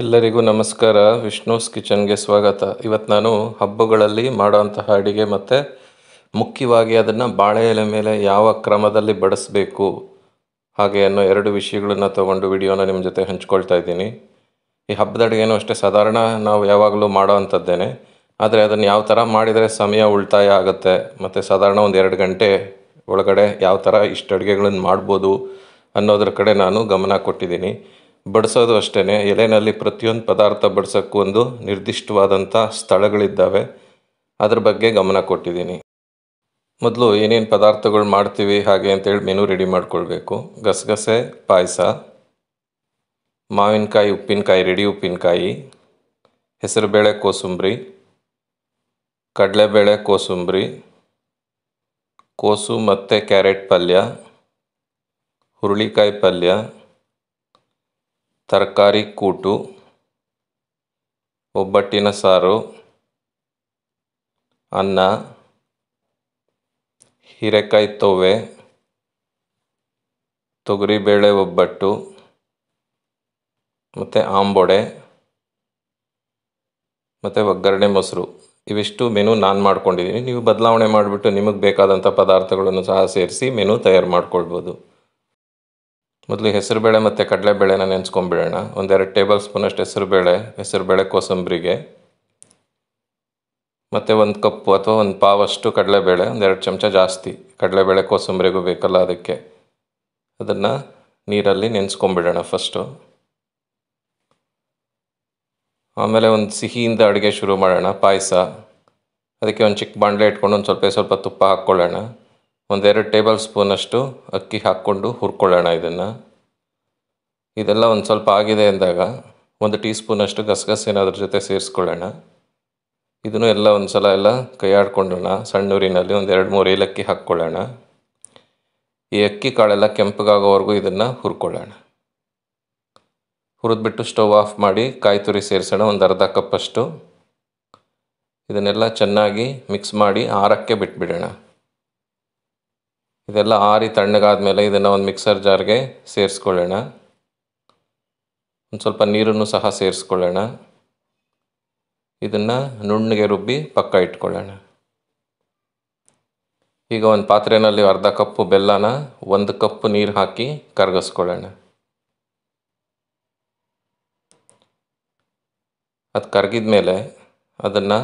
ಎಲ್ಲರಿಗೂ ನಮಸ್ಕಾರ ವಿಷ್ಣುಸ್ ಕಿಚನ್ಗೆ ಸ್ವಾಗತ ಇವತ್ತು ನಾನು ಹಬ್ಬಗಳಲ್ಲಿ ಮಾಡೋಂತಹ ಅಡುಗೆ ಮತ್ತು ಮುಖ್ಯವಾಗಿ ಅದನ್ನು ಬಾಳೆ ಎಲೆ ಮೇಲೆ ಯಾವ ಕ್ರಮದಲ್ಲಿ ಬಡಿಸಬೇಕು ಹಾಗೆ ಅನ್ನೋ ಎರಡು ವಿಷಯಗಳನ್ನ ತೊಗೊಂಡು ವಿಡಿಯೋನ ನಿಮ್ಮ ಜೊತೆ ಹಂಚ್ಕೊಳ್ತಾ ಇದ್ದೀನಿ ಈ ಹಬ್ಬದ ಅಡುಗೆನೂ ಅಷ್ಟೇ ಸಾಧಾರಣ ನಾವು ಯಾವಾಗಲೂ ಮಾಡೋ ಅಂಥದ್ದೇನೆ ಆದರೆ ಅದನ್ನು ಯಾವ ಥರ ಮಾಡಿದರೆ ಸಮಯ ಉಳಿತಾಯ ಆಗುತ್ತೆ ಮತ್ತು ಸಾಧಾರಣ ಒಂದು ಎರಡು ಗಂಟೆ ಒಳಗಡೆ ಯಾವ ಥರ ಇಷ್ಟು ಅಡುಗೆಗಳನ್ನು ಮಾಡ್ಬೋದು ಅನ್ನೋದ್ರ ಕಡೆ ನಾನು ಗಮನ ಕೊಟ್ಟಿದ್ದೀನಿ ಬಡಿಸೋದು ಅಷ್ಟೇ ಎಲೆಯಲ್ಲಿ ಪ್ರತಿಯೊಂದು ಪದಾರ್ಥ ಬಡಿಸೋಕ್ಕೂ ಒಂದು ನಿರ್ದಿಷ್ಟವಾದಂಥ ಸ್ಥಳಗಳಿದ್ದಾವೆ ಅದ್ರ ಬಗ್ಗೆ ಗಮನ ಕೊಟ್ಟಿದ್ದೀನಿ ಮೊದಲು ಏನೇನು ಪದಾರ್ಥಗಳು ಮಾಡ್ತೀವಿ ಹಾಗೆ ಅಂತೇಳಿ ಮೆನು ರೆಡಿ ಮಾಡ್ಕೊಳ್ಬೇಕು ಗಸಗಸೆ ಪಾಯಸ ಮಾವಿನಕಾಯಿ ಉಪ್ಪಿನಕಾಯಿ ರೆಡಿ ಉಪ್ಪಿನಕಾಯಿ ಹೆಸರುಬೇಳೆ ಕೋಸುಂಬರಿ ಕಡಲೆಬೇಳೆ ಕೋಸುಂಬ್ರಿ ಕೋಸು ಮತ್ತು ಕ್ಯಾರೆಟ್ ಪಲ್ಯ ಹುರುಳಿಕಾಯಿ ಪಲ್ಯ ತರಕಾರಿ ಕೂಟು ಒಬ್ಬಟ್ಟಿನ ಸಾರು ಅನ್ನ ಹೀರೆಕಾಯಿ ತೊವೆ ತೊಗರಿಬೇಳೆ ಒಬ್ಬಟ್ಟು ಮತ್ತು ಆಂಬೊಡೆ ಮತ್ತು ಒಗ್ಗರಣೆ ಮೊಸರು ಇವಿಷ್ಟು ಮೆನು ನಾನು ಮಾಡ್ಕೊಂಡಿದ್ದೀನಿ ನೀವು ಬದಲಾವಣೆ ಮಾಡಿಬಿಟ್ಟು ನಿಮಗೆ ಬೇಕಾದಂಥ ಪದಾರ್ಥಗಳನ್ನು ಸಹ ಸೇರಿಸಿ ಮೆನು ತಯಾರು ಮಾಡ್ಕೊಳ್ಬೋದು ಮೊದಲು ಹೆಸರುಬೇಳೆ ಮತ್ತು ಕಡಲೆಬೇಳೆನ ನೆನೆಸ್ಕೊಂಬಿಡೋಣ ಒಂದೆರಡು ಟೇಬಲ್ ಸ್ಪೂನಷ್ಟು ಹೆಸರುಬೇಳೆ ಹೆಸರುಬೇಳೆ ಕೋಸಂಬರಿಗೆ ಮತ್ತು ಒಂದು ಕಪ್ಪು ಅಥವಾ ಒಂದು ಪಾವಷ್ಟು ಕಡಲೆಬೇಳೆ ಒಂದೆರಡು ಚಮಚ ಜಾಸ್ತಿ ಕಡಲೆಬೇಳೆ ಕೋಸಂಬರಿಗೂ ಬೇಕಲ್ಲ ಅದಕ್ಕೆ ಅದನ್ನು ನೀರಲ್ಲಿ ನೆನೆಸ್ಕೊಂಬಿಡೋಣ ಫಸ್ಟು ಆಮೇಲೆ ಒಂದು ಸಿಹಿಯಿಂದ ಅಡುಗೆ ಶುರು ಮಾಡೋಣ ಪಾಯಸ ಅದಕ್ಕೆ ಒಂದು ಚಿಕ್ಕ ಬಾಣಲೆ ಇಟ್ಕೊಂಡು ಒಂದು ಸ್ವಲ್ಪ ಸ್ವಲ್ಪ ತುಪ್ಪ ಹಾಕ್ಕೊಳ್ಳೋಣ ಒಂದೆರಡು ಟೇಬಲ್ ಸ್ಪೂನಷ್ಟು ಅಕ್ಕಿ ಹಾಕ್ಕೊಂಡು ಹುರ್ಕೊಳ್ಳೋಣ ಇದನ್ನು ಇದೆಲ್ಲ ಒಂದು ಸ್ವಲ್ಪ ಆಗಿದೆ ಅಂದಾಗ ಒಂದು ಟೀ ಸ್ಪೂನಷ್ಟು ಗಸಗಸೆನ ಅದ್ರ ಜೊತೆ ಸೇರಿಸ್ಕೊಳ್ಳೋಣ ಇದನ್ನು ಎಲ್ಲ ಒಂದು ಸಲ ಎಲ್ಲ ಕೈಯಾಡ್ಕೊಂಡೋಣ ಸಣ್ಣ ಊರಿನಲ್ಲಿ ಒಂದು ಎರಡು ಮೂರು ಏಲಕ್ಕಿ ಹಾಕ್ಕೊಳ್ಳೋಣ ಈ ಅಕ್ಕಿ ಕಾಳೆಲ್ಲ ಕೆಂಪಗಾಗೋವರೆಗೂ ಇದನ್ನು ಹುರ್ಕೊಳ್ಳೋಣ ಹುರಿದ್ಬಿಟ್ಟು ಸ್ಟವ್ ಆಫ್ ಮಾಡಿ ಕಾಯಿ ತುರಿ ಸೇರಿಸೋಣ ಒಂದು ಅರ್ಧ ಕಪ್ಪಷ್ಟು ಇದನ್ನೆಲ್ಲ ಚೆನ್ನಾಗಿ ಮಿಕ್ಸ್ ಮಾಡಿ ಆರಕ್ಕೆ ಬಿಟ್ಬಿಡೋಣ ಇದೆಲ್ಲ ಆರಿ ತಣ್ಣಗಾದ ಮೇಲೆ ಇದನ್ನು ಒಂದು ಮಿಕ್ಸರ್ ಜಾರ್ಗೆ ಸೇರಿಸ್ಕೊಳ್ಳೋಣ ಒಂದು ಸ್ವಲ್ಪ ನೀರನ್ನು ಸಹ ಸೇರಿಸ್ಕೊಳ್ಳೋಣ ಇದನ್ನು ನುಣ್ಣಗೆ ರುಬ್ಬಿ ಪಕ್ಕ ಇಟ್ಕೊಳ್ಳೋಣ ಈಗ ಒಂದು ಪಾತ್ರೆಯಲ್ಲಿ ಅರ್ಧ ಕಪ್ಪು ಬೆಲ್ಲನ ಒಂದು ಕಪ್ಪು ನೀರು ಹಾಕಿ ಕರಗಿಸ್ಕೊಳ್ಳೋಣ ಅದು ಕರಗಿದ ಮೇಲೆ ಅದನ್ನು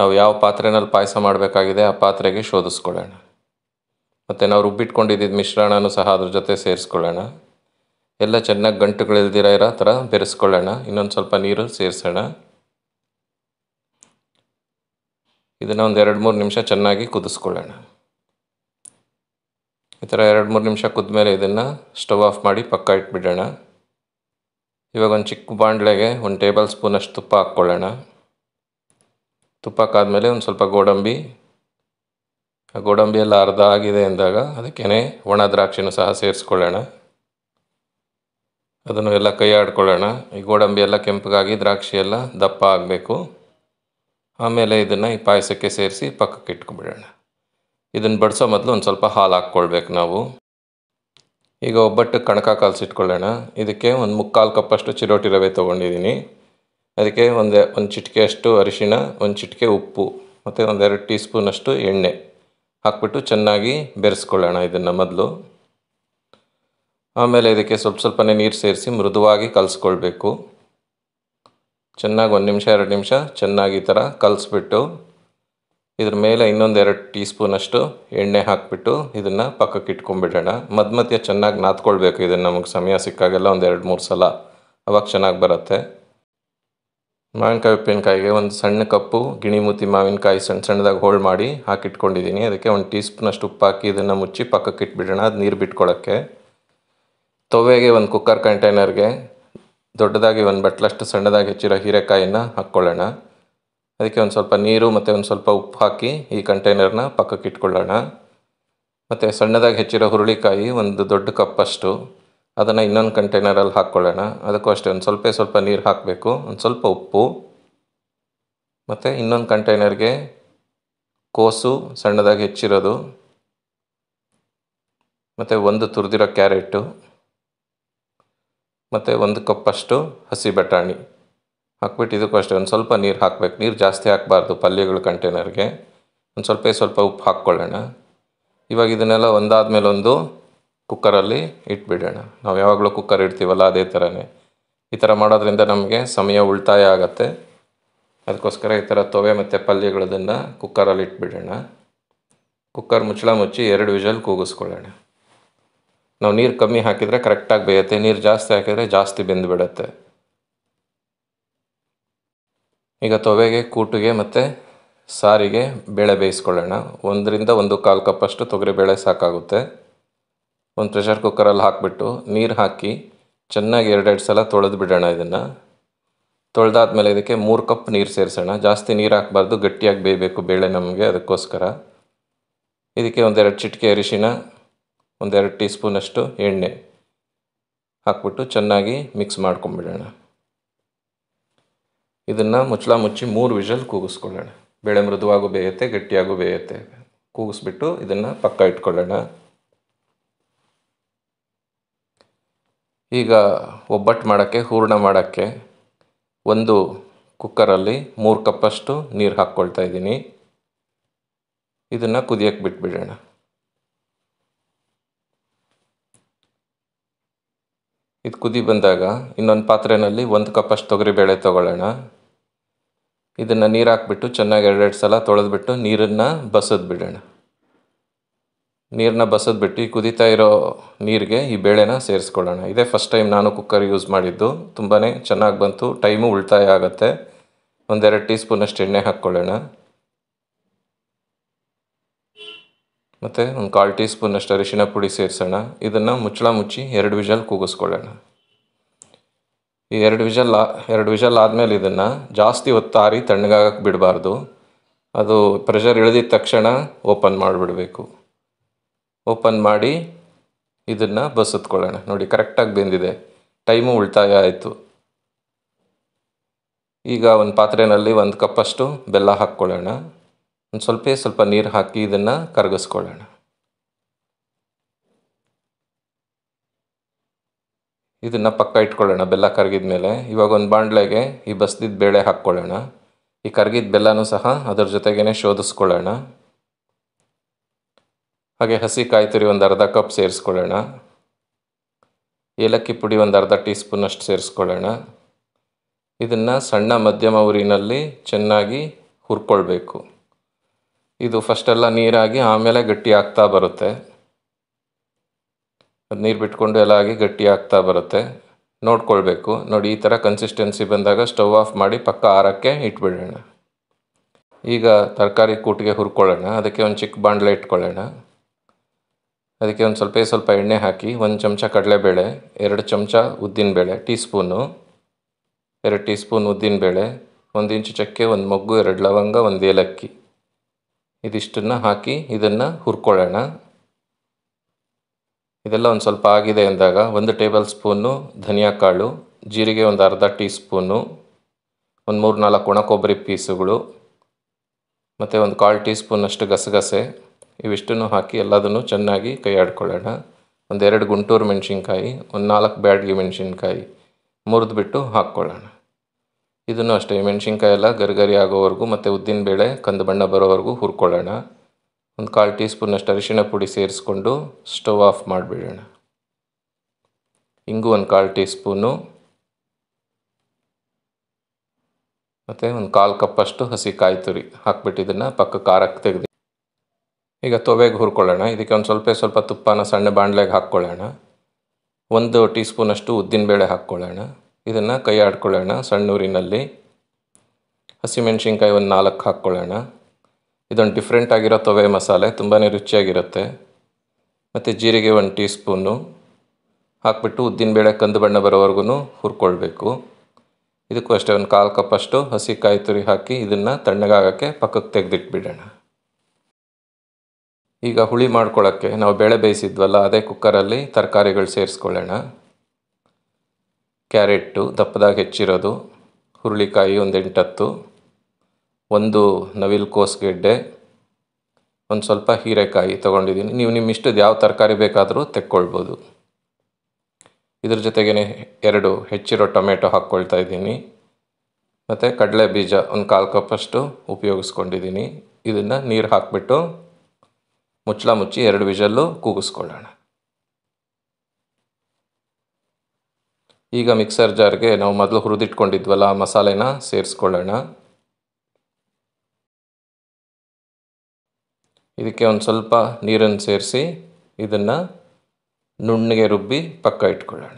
ನಾವು ಯಾವ ಪಾತ್ರೆನಲ್ಲಿ ಪಾಯಸ ಮಾಡಬೇಕಾಗಿದೆ ಆ ಪಾತ್ರೆಗೆ ಶೋಧಿಸ್ಕೊಳ್ಳೋಣ ಮತ್ತು ನಾವು ರುಬ್ಬಿಟ್ಕೊಂಡಿದ್ದ ಮಿಶ್ರಣನೂ ಸಹ ಅದ್ರ ಜೊತೆ ಸೇರಿಸ್ಕೊಳ್ಳೋಣ ಎಲ್ಲ ಚೆನ್ನಾಗಿ ಗಂಟುಗಳಿಲ್ದಿರ ಇರೋ ಥರ ಬೆರೆಸ್ಕೊಳ್ಳೋಣ ಇನ್ನೊಂದು ಸ್ವಲ್ಪ ನೀರು ಸೇರಿಸೋಣ ಇದನ್ನು ಒಂದು ಎರಡು ಮೂರು ನಿಮಿಷ ಚೆನ್ನಾಗಿ ಕುದಿಸ್ಕೊಳ್ಳೋಣ ಈ ಥರ ಎರಡು ಮೂರು ನಿಮಿಷ ಕುದ್ಮೇಲೆ ಇದನ್ನು ಸ್ಟವ್ ಆಫ್ ಮಾಡಿ ಪಕ್ಕ ಇಟ್ಬಿಡೋಣ ಇವಾಗ ಒಂದು ಚಿಕ್ಕ ಬಾಂಡ್ಲೆಗೆ ಒಂದು ಟೇಬಲ್ ಸ್ಪೂನಷ್ಟು ತುಪ್ಪ ಹಾಕ್ಕೊಳ್ಳೋಣ ಹಾಕಾದ್ಮೇಲೆ ಒಂದು ಸ್ವಲ್ಪ ಗೋಡಂಬಿ ಗೋಡಂಬಿ ಎಲ್ಲ ಅರ್ಧ ಆಗಿದೆ ಎಂದಾಗ ಅದಕ್ಕೇ ಒಣ ದ್ರಾಕ್ಷಿನೂ ಸಹ ಸೇರಿಸ್ಕೊಳ್ಳೋಣ ಅದನ್ನು ಎಲ್ಲ ಕೈ ಆಡ್ಕೊಳ್ಳೋಣ ಈ ಗೋಡಂಬಿ ಎಲ್ಲ ಕೆಂಪಗಾಗಿ ದ್ರಾಕ್ಷಿ ಎಲ್ಲ ದಪ್ಪ ಆಗಬೇಕು ಆಮೇಲೆ ಇದನ್ನು ಈ ಪಾಯಸಕ್ಕೆ ಸೇರಿಸಿ ಪಕ್ಕಕ್ಕೆ ಇಟ್ಕೊಂಡ್ಬಿಡೋಣ ಇದನ್ನು ಬಡಿಸೋ ಮೊದಲು ಒಂದು ಸ್ವಲ್ಪ ಹಾಲು ಹಾಕ್ಕೊಳ್ಬೇಕು ನಾವು ಈಗ ಒಬ್ಬಟ್ಟು ಕಣಕ ಕಾಲ್ಸಿಟ್ಕೊಳ್ಳೋಣ ಇದಕ್ಕೆ ಒಂದು ಮುಕ್ಕಾಲು ಕಪ್ಪಷ್ಟು ಚಿರೋಟಿ ರವೆ ತೊಗೊಂಡಿದ್ದೀನಿ ಅದಕ್ಕೆ ಒಂದು ಒಂದು ಚಿಟಿಕೆಯಷ್ಟು ಅರಿಶಿಣ ಒಂದು ಚಿಟಿಕೆ ಉಪ್ಪು ಮತ್ತು ಒಂದೆರಡು ಟೀ ಸ್ಪೂನಷ್ಟು ಎಣ್ಣೆ ಹಾಕ್ಬಿಟ್ಟು ಚೆನ್ನಾಗಿ ಬೆರೆಸ್ಕೊಳ್ಳೋಣ ಇದನ್ನು ಮೊದಲು ಆಮೇಲೆ ಇದಕ್ಕೆ ಸ್ವಲ್ಪ ಸ್ವಲ್ಪನೇ ನೀರು ಸೇರಿಸಿ ಮೃದುವಾಗಿ ಕಲಿಸ್ಕೊಳ್ಬೇಕು ಚೆನ್ನಾಗಿ ಒಂದು ನಿಮಿಷ ಎರಡು ನಿಮಿಷ ಚೆನ್ನಾಗಿ ಈ ಥರ ಕಲಿಸ್ಬಿಟ್ಟು ಇದ್ರ ಮೇಲೆ ಇನ್ನೊಂದು ಎರಡು ಟೀ ಸ್ಪೂನಷ್ಟು ಎಣ್ಣೆ ಹಾಕಿಬಿಟ್ಟು ಇದನ್ನು ಪಕ್ಕಕ್ಕೆ ಇಟ್ಕೊಂಡ್ಬಿಡೋಣ ಮಧ್ಯ ಚೆನ್ನಾಗಿ ನಾದ್ಕೊಳ್ಬೇಕು ಇದನ್ನು ನಮಗೆ ಸಮಯ ಸಿಕ್ಕಾಗೆಲ್ಲ ಒಂದು ಎರಡು ಮೂರು ಸಲ ಅವಾಗ ಚೆನ್ನಾಗಿ ಬರುತ್ತೆ ಮಾವಿನಕಾಯಿ ಉಪ್ಪಿನಕಾಯಿಗೆ ಒಂದು ಸಣ್ಣ ಕಪ್ಪು ಗಿಣಿಮೂತಿ ಮಾವಿನಕಾಯಿ ಸಣ್ಣ ಸಣ್ಣದಾಗ ಹೋಲ್ಡ್ ಮಾಡಿ ಹಾಕಿಟ್ಕೊಂಡಿದ್ದೀನಿ ಅದಕ್ಕೆ ಒಂದು ಟೀ ಸ್ಪೂನಷ್ಟು ಉಪ್ಪು ಹಾಕಿ ಇದನ್ನು ಮುಚ್ಚಿ ಪಕ್ಕಕ್ಕೆ ಇಟ್ಬಿಡೋಣ ಅದು ನೀರು ಬಿಟ್ಕೊಳ್ಳೋಕ್ಕೆ ತೊವೆಗೆ ಒಂದು ಕುಕ್ಕರ್ ಕಂಟೈನರ್ಗೆ ದೊಡ್ಡದಾಗಿ ಒಂದು ಬಟ್ಲಷ್ಟು ಸಣ್ಣದಾಗಿ ಹೆಚ್ಚಿರೋ ಹೀರೆಕಾಯಿನ ಹಾಕ್ಕೊಳ್ಳೋಣ ಅದಕ್ಕೆ ಒಂದು ಸ್ವಲ್ಪ ನೀರು ಮತ್ತು ಒಂದು ಸ್ವಲ್ಪ ಉಪ್ಪು ಹಾಕಿ ಈ ಕಂಟೈನರ್ನ ಪಕ್ಕಕ್ಕೆ ಇಟ್ಕೊಳ್ಳೋಣ ಮತ್ತು ಸಣ್ಣದಾಗಿ ಹೆಚ್ಚಿರೋ ಹುರುಳಿಕಾಯಿ ಒಂದು ದೊಡ್ಡ ಕಪ್ಪಷ್ಟು ಅದನ್ನು ಇನ್ನೊಂದು ಕಂಟೈನರಲ್ಲಿ ಹಾಕ್ಕೊಳ್ಳೋಣ ಅದಕ್ಕೂ ಅಷ್ಟೇ ಒಂದು ಸ್ವಲ್ಪ ಸ್ವಲ್ಪ ನೀರು ಹಾಕಬೇಕು ಒಂದು ಸ್ವಲ್ಪ ಉಪ್ಪು ಮತ್ತು ಇನ್ನೊಂದು ಕಂಟೈನರ್ಗೆ ಕೋಸು ಸಣ್ಣದಾಗಿ ಹೆಚ್ಚಿರೋದು ಮತ್ತು ಒಂದು ತುರಿದಿರೋ ಕ್ಯಾರೆಟು ಮತ್ತು ಒಂದು ಕಪ್ಪಷ್ಟು ಹಸಿ ಬಟಾಣಿ ಹಾಕ್ಬಿಟ್ಟು ಇದಕ್ಕೂ ಅಷ್ಟೇ ಒಂದು ಸ್ವಲ್ಪ ನೀರು ಹಾಕಬೇಕು ನೀರು ಜಾಸ್ತಿ ಹಾಕಬಾರ್ದು ಪಲ್ಯಗಳು ಕಂಟೈನರ್ಗೆ ಒಂದು ಸ್ವಲ್ಪ ಸ್ವಲ್ಪ ಉಪ್ಪು ಹಾಕ್ಕೊಳ್ಳೋಣ ಇವಾಗ ಇದನ್ನೆಲ್ಲ ಒಂದಾದ ಮೇಲೆ ಒಂದು ಕುಕ್ಕರಲ್ಲಿ ಇಟ್ಬಿಡೋಣ ನಾವು ಯಾವಾಗಲೂ ಕುಕ್ಕರ್ ಇಡ್ತೀವಲ್ಲ ಅದೇ ಥರನೇ ಈ ಥರ ಮಾಡೋದ್ರಿಂದ ನಮಗೆ ಸಮಯ ಉಳಿತಾಯ ಆಗುತ್ತೆ ಅದಕ್ಕೋಸ್ಕರ ಈ ಥರ ತೊವೆ ಮತ್ತು ಪಲ್ಯಗಳದನ್ನು ಕುಕ್ಕರಲ್ಲಿ ಇಟ್ಬಿಡೋಣ ಕುಕ್ಕರ್ ಮುಚ್ಚಳ ಮುಚ್ಚಿ ಎರಡು ವಿಷಲ್ ಕೂಗಿಸ್ಕೊಳ್ಳೋಣ ನಾವು ನೀರು ಕಮ್ಮಿ ಹಾಕಿದರೆ ಕರೆಕ್ಟಾಗಿ ಬೇಯುತ್ತೆ ನೀರು ಜಾಸ್ತಿ ಹಾಕಿದರೆ ಜಾಸ್ತಿ ಬೆಂದುಬಿಡುತ್ತೆ ಈಗ ತೊವೆಗೆ ಕೂಟಿಗೆ ಮತ್ತು ಸಾರಿಗೆ ಬೇಳೆ ಬೇಯಿಸ್ಕೊಳ್ಳೋಣ ಒಂದರಿಂದ ಒಂದು ಕಾಲು ಕಪ್ಪಷ್ಟು ತೊಗರಿಬೇಳೆ ಸಾಕಾಗುತ್ತೆ ಒಂದು ಪ್ರೆಷರ್ ಕುಕ್ಕರಲ್ಲಿ ಹಾಕಿಬಿಟ್ಟು ನೀರು ಹಾಕಿ ಚೆನ್ನಾಗಿ ಎರಡೆರಡು ಸಲ ತೊಳೆದು ಬಿಡೋಣ ಇದನ್ನು ತೊಳೆದಾದ್ಮೇಲೆ ಇದಕ್ಕೆ ಮೂರು ಕಪ್ ನೀರು ಸೇರಿಸೋಣ ಜಾಸ್ತಿ ನೀರು ಹಾಕಬಾರ್ದು ಗಟ್ಟಿಯಾಗಿ ಬೇಯಬೇಕು ಬೇಳೆ ನಮಗೆ ಅದಕ್ಕೋಸ್ಕರ ಇದಕ್ಕೆ ಒಂದೆರಡು ಚಿಟಿಕೆ ಅರಿಶಿನ ಒಂದೆರಡು ಟೀ ಸ್ಪೂನಷ್ಟು ಎಣ್ಣೆ ಹಾಕ್ಬಿಟ್ಟು ಚೆನ್ನಾಗಿ ಮಿಕ್ಸ್ ಮಾಡ್ಕೊಂಬಿಡೋಣ ಇದನ್ನು ಮುಚ್ಚಳ ಮುಚ್ಚಿ ಮೂರು ವಿಷಲ್ ಕೂಗಿಸ್ಕೊಳ್ಳೋಣ ಬೆಳೆ ಮೃದುವಾಗೂ ಬೇಯುತ್ತೆ ಗಟ್ಟಿಯಾಗೂ ಬೇಯುತ್ತೆ ಕೂಗಿಸ್ಬಿಟ್ಟು ಇದನ್ನು ಪಕ್ಕ ಇಟ್ಕೊಳ್ಳೋಣ ಈಗ ಒಬ್ಬಟ್ಟು ಮಾಡೋಕ್ಕೆ ಹೂರ್ಣ ಮಾಡೋಕ್ಕೆ ಒಂದು ಕುಕ್ಕರಲ್ಲಿ ಮೂರು ಕಪ್ಪಷ್ಟು ನೀರು ಹಾಕ್ಕೊಳ್ತಾ ಇದ್ದೀನಿ ಇದನ್ನು ಕುದಿಯೋಕ್ಕೆ ಬಿಟ್ಬಿಡೋಣ ಇದು ಕುದಿ ಬಂದಾಗ ಇನ್ನೊಂದು ಪಾತ್ರೆಯಲ್ಲಿ ಒಂದು ಕಪ್ಪಷ್ಟು ಬೇಳೆ ತೊಗೊಳ್ಳೋಣ ಇದನ್ನು ನೀರು ಹಾಕ್ಬಿಟ್ಟು ಚೆನ್ನಾಗಿ ಎರಡೆರಡು ಸಲ ತೊಳೆದ್ಬಿಟ್ಟು ನೀರನ್ನು ಬಸದ್ ಬಿಡೋಣ ನೀರನ್ನ ಬಸದ್ಬಿಟ್ಟು ಈ ಕುದೀತಾ ಇರೋ ನೀರಿಗೆ ಈ ಬೇಳೆನ ಸೇರಿಸ್ಕೊಳ್ಳೋಣ ಇದೇ ಫಸ್ಟ್ ಟೈಮ್ ನಾನು ಕುಕ್ಕರ್ ಯೂಸ್ ಮಾಡಿದ್ದು ತುಂಬಾ ಚೆನ್ನಾಗಿ ಬಂತು ಟೈಮು ಉಳಿತಾಯ ಆಗುತ್ತೆ ಒಂದೆರಡು ಟೀ ಸ್ಪೂನಷ್ಟು ಎಣ್ಣೆ ಹಾಕ್ಕೊಳ್ಳೋಣ ಮತ್ತು ಒಂದು ಕಾಲು ಟೀ ಸ್ಪೂನಷ್ಟು ಅರಿಶಿನ ಪುಡಿ ಸೇರಿಸೋಣ ಇದನ್ನು ಮುಚ್ಚಳ ಮುಚ್ಚಿ ಎರಡು ವಿಷಲ್ ಕೂಗಿಸ್ಕೊಳ್ಳೋಣ ಈ ಎರಡು ವಿಷಲ್ ಎರಡು ವಿಷಲ್ ಆದಮೇಲೆ ಇದನ್ನು ಜಾಸ್ತಿ ಹೊತ್ತಾರಿ ತಣ್ಣಗಾಗಕ್ಕೆ ಬಿಡಬಾರ್ದು ಅದು ಪ್ರೆಷರ್ ಇಳಿದಿದ್ದ ತಕ್ಷಣ ಓಪನ್ ಮಾಡಿಬಿಡಬೇಕು ಓಪನ್ ಮಾಡಿ ಇದನ್ನು ಬಸತ್ಕೊಳ್ಳೋಣ ನೋಡಿ ಕರೆಕ್ಟಾಗಿ ಬೆಂದಿದೆ ಟೈಮು ಉಳಿತಾಯ ಆಯಿತು ಈಗ ಒಂದು ಪಾತ್ರೆಯಲ್ಲಿ ಒಂದು ಕಪ್ಪಷ್ಟು ಬೆಲ್ಲ ಹಾಕ್ಕೊಳ್ಳೋಣ ಒಂದು ಸ್ವಲ್ಪ ಸ್ವಲ್ಪ ನೀರು ಹಾಕಿ ಇದನ್ನು ಕರಗಿಸ್ಕೊಳ್ಳೋಣ ಇದನ್ನು ಪಕ್ಕ ಇಟ್ಕೊಳ್ಳೋಣ ಬೆಲ್ಲ ಕರಗಿದ ಮೇಲೆ ಇವಾಗ ಒಂದು ಬಾಂಡ್ಲೆಗೆ ಈ ಬಸ್ದಿದ್ದ ಬೇಳೆ ಹಾಕ್ಕೊಳ್ಳೋಣ ಈ ಕರಗಿದ ಬೆಲ್ಲನೂ ಸಹ ಅದರ ಜೊತೆಗೇ ಶೋಧಿಸ್ಕೊಳ್ಳೋಣ ಹಾಗೆ ಹಸಿ ಕಾಯಿ ತುರಿ ಒಂದು ಅರ್ಧ ಕಪ್ ಸೇರಿಸ್ಕೊಳ್ಳೋಣ ಏಲಕ್ಕಿ ಪುಡಿ ಒಂದು ಅರ್ಧ ಟೀ ಸ್ಪೂನಷ್ಟು ಸೇರಿಸ್ಕೊಳ್ಳೋಣ ಇದನ್ನು ಸಣ್ಣ ಮಧ್ಯಮ ಉರಿನಲ್ಲಿ ಚೆನ್ನಾಗಿ ಹುರ್ಕೊಳ್ಬೇಕು ಇದು ಫಸ್ಟೆಲ್ಲ ನೀರಾಗಿ ಆಮೇಲೆ ಗಟ್ಟಿ ಆಗ್ತಾ ಬರುತ್ತೆ ಅದು ನೀರು ಬಿಟ್ಕೊಂಡು ಎಲ್ಲ ಆಗಿ ಗಟ್ಟಿ ಆಗ್ತಾ ಬರುತ್ತೆ ನೋಡ್ಕೊಳ್ಬೇಕು ನೋಡಿ ಈ ಥರ ಕನ್ಸಿಸ್ಟೆನ್ಸಿ ಬಂದಾಗ ಸ್ಟವ್ ಆಫ್ ಮಾಡಿ ಪಕ್ಕ ಆರಕ್ಕೆ ಇಟ್ಬಿಡೋಣ ಈಗ ತರಕಾರಿ ಕೂಟಿಗೆ ಹುರ್ಕೊಳ್ಳೋಣ ಅದಕ್ಕೆ ಒಂದು ಚಿಕ್ಕ ಬಾಣಲೆ ಇಟ್ಕೊಳ್ಳೋಣ ಅದಕ್ಕೆ ಒಂದು ಸ್ವಲ್ಪ ಸ್ವಲ್ಪ ಎಣ್ಣೆ ಹಾಕಿ ಒಂದು ಚಮಚ ಕಡಲೆಬೇಳೆ ಎರಡು ಚಮಚ ಉದ್ದಿನಬೇಳೆ ಟೀ ಸ್ಪೂನು ಎರಡು ಟೀ ಸ್ಪೂನ್ ಉದ್ದಿನಬೇಳೆ ಒಂದು ಇಂಚು ಚಕ್ಕೆ ಒಂದು ಮೊಗ್ಗು ಎರಡು ಲವಂಗ ಒಂದು ಏಲಕ್ಕಿ ಇದಿಷ್ಟನ್ನು ಹಾಕಿ ಇದನ್ನು ಹುರ್ಕೊಳ್ಳೋಣ ಇದೆಲ್ಲ ಒಂದು ಸ್ವಲ್ಪ ಆಗಿದೆ ಅಂದಾಗ ಒಂದು ಟೇಬಲ್ ಸ್ಪೂನು ಧನಿಯಾ ಕಾಳು ಜೀರಿಗೆ ಒಂದು ಅರ್ಧ ಟೀ ಸ್ಪೂನು ಒಂದು ಮೂರು ನಾಲ್ಕು ಒಣ ಕೊಬ್ಬರಿ ಪೀಸುಗಳು ಮತ್ತು ಒಂದು ಕಾಲು ಟೀ ಸ್ಪೂನಷ್ಟು ಗಸಗಸೆ ಇವಿಷ್ಟನ್ನು ಹಾಕಿ ಎಲ್ಲದನ್ನು ಚೆನ್ನಾಗಿ ಕೈ ಆಡ್ಕೊಳ್ಳೋಣ ಒಂದೆರಡು ಗುಂಟೂರು ಮೆಣಸಿನ್ಕಾಯಿ ಒಂದು ನಾಲ್ಕು ಬ್ಯಾಡ್ಗೆ ಮೆಣಸಿನ್ಕಾಯಿ ಮುರಿದ್ಬಿಟ್ಟು ಹಾಕ್ಕೊಳ್ಳೋಣ ಇದನ್ನು ಅಷ್ಟೇ ಮೆಣಸಿನ್ಕಾಯಿ ಎಲ್ಲ ಗರಿಗರಿ ಆಗೋವರೆಗೂ ಮತ್ತು ಉದ್ದಿನಬೇಳೆ ಕಂದು ಬಣ್ಣ ಬರೋವರೆಗೂ ಹುರ್ಕೊಳ್ಳೋಣ ಒಂದು ಕಾಲು ಟೀ ಸ್ಪೂನಷ್ಟು ಅರಿಶಿನ ಪುಡಿ ಸೇರಿಸ್ಕೊಂಡು ಸ್ಟವ್ ಆಫ್ ಮಾಡಿಬಿಡೋಣ ಹಿಂಗೂ ಒಂದು ಕಾಲು ಟೀ ಸ್ಪೂನು ಮತ್ತು ಒಂದು ಕಾಲು ಕಪ್ಪಷ್ಟು ಹಸಿ ಕಾಯಿ ತುರಿ ಹಾಕ್ಬಿಟ್ಟು ಇದನ್ನು ಪಕ್ಕ ಖಾರಕ್ಕೆ ತೆಗೆದು ಈಗ ತೊವೆಗೆ ಹುರ್ಕೊಳ್ಳೋಣ ಇದಕ್ಕೆ ಒಂದು ಸ್ವಲ್ಪ ಸ್ವಲ್ಪ ತುಪ್ಪನ ಸಣ್ಣ ಬಾಣಲೆಗೆ ಹಾಕ್ಕೊಳ್ಳೋಣ ಒಂದು ಟೀ ಸ್ಪೂನಷ್ಟು ಉದ್ದಿನಬೇಳೆ ಹಾಕ್ಕೊಳ್ಳೋಣ ಇದನ್ನು ಕೈ ಆಡ್ಕೊಳ್ಳೋಣ ಸಣ್ಣೂರಿನಲ್ಲಿ ಹಸಿಮೆಣಸಿನ್ಕಾಯಿ ಒಂದು ನಾಲ್ಕು ಹಾಕ್ಕೊಳ್ಳೋಣ ಇದೊಂದು ಡಿಫ್ರೆಂಟ್ ಆಗಿರೋ ತೊವೆ ಮಸಾಲೆ ತುಂಬಾ ರುಚಿಯಾಗಿರುತ್ತೆ ಮತ್ತು ಜೀರಿಗೆ ಒಂದು ಟೀ ಸ್ಪೂನು ಹಾಕ್ಬಿಟ್ಟು ಉದ್ದಿನಬೇಳೆ ಕಂದು ಬಣ್ಣ ಬರೋವರೆಗೂ ಹುರ್ಕೊಳ್ಬೇಕು ಇದಕ್ಕೂ ಅಷ್ಟೇ ಒಂದು ಕಾಲು ಕಪ್ಪಷ್ಟು ಹಸಿ ಕಾಯಿ ತುರಿ ಹಾಕಿ ಇದನ್ನು ತಣ್ಣಗಾಗೋಕ್ಕೆ ಪಕ್ಕಕ್ಕೆ ತೆಗೆದಿಟ್ಬಿಡೋಣ ಈಗ ಹುಳಿ ಮಾಡ್ಕೊಳ್ಳೋಕ್ಕೆ ನಾವು ಬೇಳೆ ಬೇಯಿಸಿದ್ವಲ್ಲ ಅದೇ ಕುಕ್ಕರಲ್ಲಿ ತರಕಾರಿಗಳು ಸೇರಿಸ್ಕೊಳ್ಳೋಣ ಕ್ಯಾರೆಟ್ಟು ದಪ್ಪದಾಗ ಹೆಚ್ಚಿರೋದು ಹುರುಳಿಕಾಯಿ ಒಂದು ಎಂಟತ್ತು ಒಂದು ನವಿಲು ಕೋಸುಗೆಡ್ಡೆ ಒಂದು ಸ್ವಲ್ಪ ಹೀರೆಕಾಯಿ ತೊಗೊಂಡಿದ್ದೀನಿ ನೀವು ನಿಮ್ಮ ಇಷ್ಟದ ಯಾವ ತರಕಾರಿ ಬೇಕಾದರೂ ತೆಕ್ಕೊಳ್ಬೋದು ಇದ್ರ ಜೊತೆಗೇ ಎರಡು ಹೆಚ್ಚಿರೋ ಟೊಮೆಟೊ ಹಾಕ್ಕೊಳ್ತಾ ಇದ್ದೀನಿ ಮತ್ತು ಕಡಲೆ ಬೀಜ ಒಂದು ಕಾಲು ಕಪ್ಪಷ್ಟು ಉಪಯೋಗಿಸ್ಕೊಂಡಿದ್ದೀನಿ ಇದನ್ನು ನೀರು ಹಾಕಿಬಿಟ್ಟು ಮುಚ್ಚಳ ಮುಚ್ಚಿ ಎರಡು ಬೀಜಲ್ಲೂ ಕೂಗಿಸ್ಕೊಳ್ಳೋಣ ಈಗ ಮಿಕ್ಸರ್ ಜಾರ್ಗೆ ನಾವು ಮೊದಲು ಹುರಿದಿಟ್ಕೊಂಡಿದ್ವಲ್ಲ ಮಸಾಲೆನ ಸೇರಿಸ್ಕೊಳ್ಳೋಣ ಇದಕ್ಕೆ ಒಂದು ಸ್ವಲ್ಪ ನೀರನ್ನು ಸೇರಿಸಿ ಇದನ್ನು ನುಣ್ಣಗೆ ರುಬ್ಬಿ ಪಕ್ಕ ಇಟ್ಕೊಳ್ಳೋಣ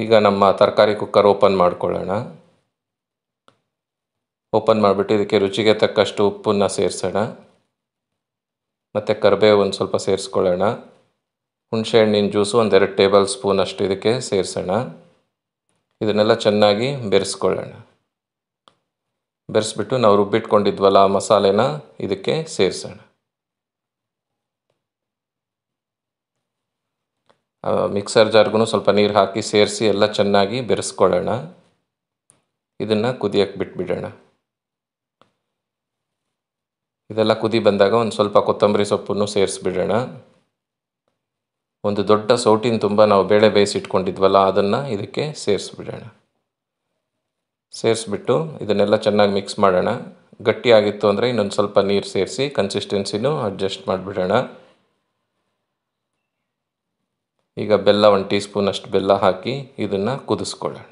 ಈಗ ನಮ್ಮ ತರಕಾರಿ ಕುಕ್ಕರ್ ಓಪನ್ ಮಾಡ್ಕೊಳ್ಳೋಣ ಓಪನ್ ಮಾಡಿಬಿಟ್ಟು ಇದಕ್ಕೆ ರುಚಿಗೆ ತಕ್ಕಷ್ಟು ಉಪ್ಪನ್ನು ಸೇರಿಸೋಣ ಮತ್ತು ಕರಿಬೇವು ಒಂದು ಸ್ವಲ್ಪ ಸೇರಿಸ್ಕೊಳ್ಳೋಣ ಹಣ್ಣಿನ ಜ್ಯೂಸು ಒಂದೆರಡು ಟೇಬಲ್ ಸ್ಪೂನಷ್ಟು ಇದಕ್ಕೆ ಸೇರಿಸೋಣ ಇದನ್ನೆಲ್ಲ ಚೆನ್ನಾಗಿ ಬೆರೆಸ್ಕೊಳ್ಳೋಣ ಬೆರೆಸ್ಬಿಟ್ಟು ನಾವು ರುಬ್ಬಿಟ್ಕೊಂಡಿದ್ವಲ್ಲ ಆ ಮಸಾಲೆನ ಇದಕ್ಕೆ ಸೇರಿಸೋಣ ಮಿಕ್ಸರ್ ಜಾರ್ಗೂ ಸ್ವಲ್ಪ ನೀರು ಹಾಕಿ ಸೇರಿಸಿ ಎಲ್ಲ ಚೆನ್ನಾಗಿ ಬೆರೆಸ್ಕೊಳ್ಳೋಣ ಇದನ್ನು ಕುದಿಯಕ್ಕೆ ಬಿಟ್ಬಿಡೋಣ ಇದೆಲ್ಲ ಕುದಿ ಬಂದಾಗ ಒಂದು ಸ್ವಲ್ಪ ಕೊತ್ತಂಬರಿ ಸೊಪ್ಪನ್ನು ಸೇರಿಸ್ಬಿಡೋಣ ಒಂದು ದೊಡ್ಡ ಸೌಟಿನ ತುಂಬ ನಾವು ಬೇಳೆ ಬೇಯಿಸಿಟ್ಕೊಂಡಿದ್ವಲ್ಲ ಅದನ್ನು ಇದಕ್ಕೆ ಸೇರಿಸ್ಬಿಡೋಣ ಸೇರಿಸ್ಬಿಟ್ಟು ಇದನ್ನೆಲ್ಲ ಚೆನ್ನಾಗಿ ಮಿಕ್ಸ್ ಮಾಡೋಣ ಗಟ್ಟಿಯಾಗಿತ್ತು ಅಂದರೆ ಇನ್ನೊಂದು ಸ್ವಲ್ಪ ನೀರು ಸೇರಿಸಿ ಕನ್ಸಿಸ್ಟೆನ್ಸಿನೂ ಅಡ್ಜಸ್ಟ್ ಮಾಡಿಬಿಡೋಣ ಈಗ ಬೆಲ್ಲ ಒಂದು ಟೀ ಸ್ಪೂನಷ್ಟು ಬೆಲ್ಲ ಹಾಕಿ ಇದನ್ನು ಕುದಿಸ್ಕೊಳ್ಳೋಣ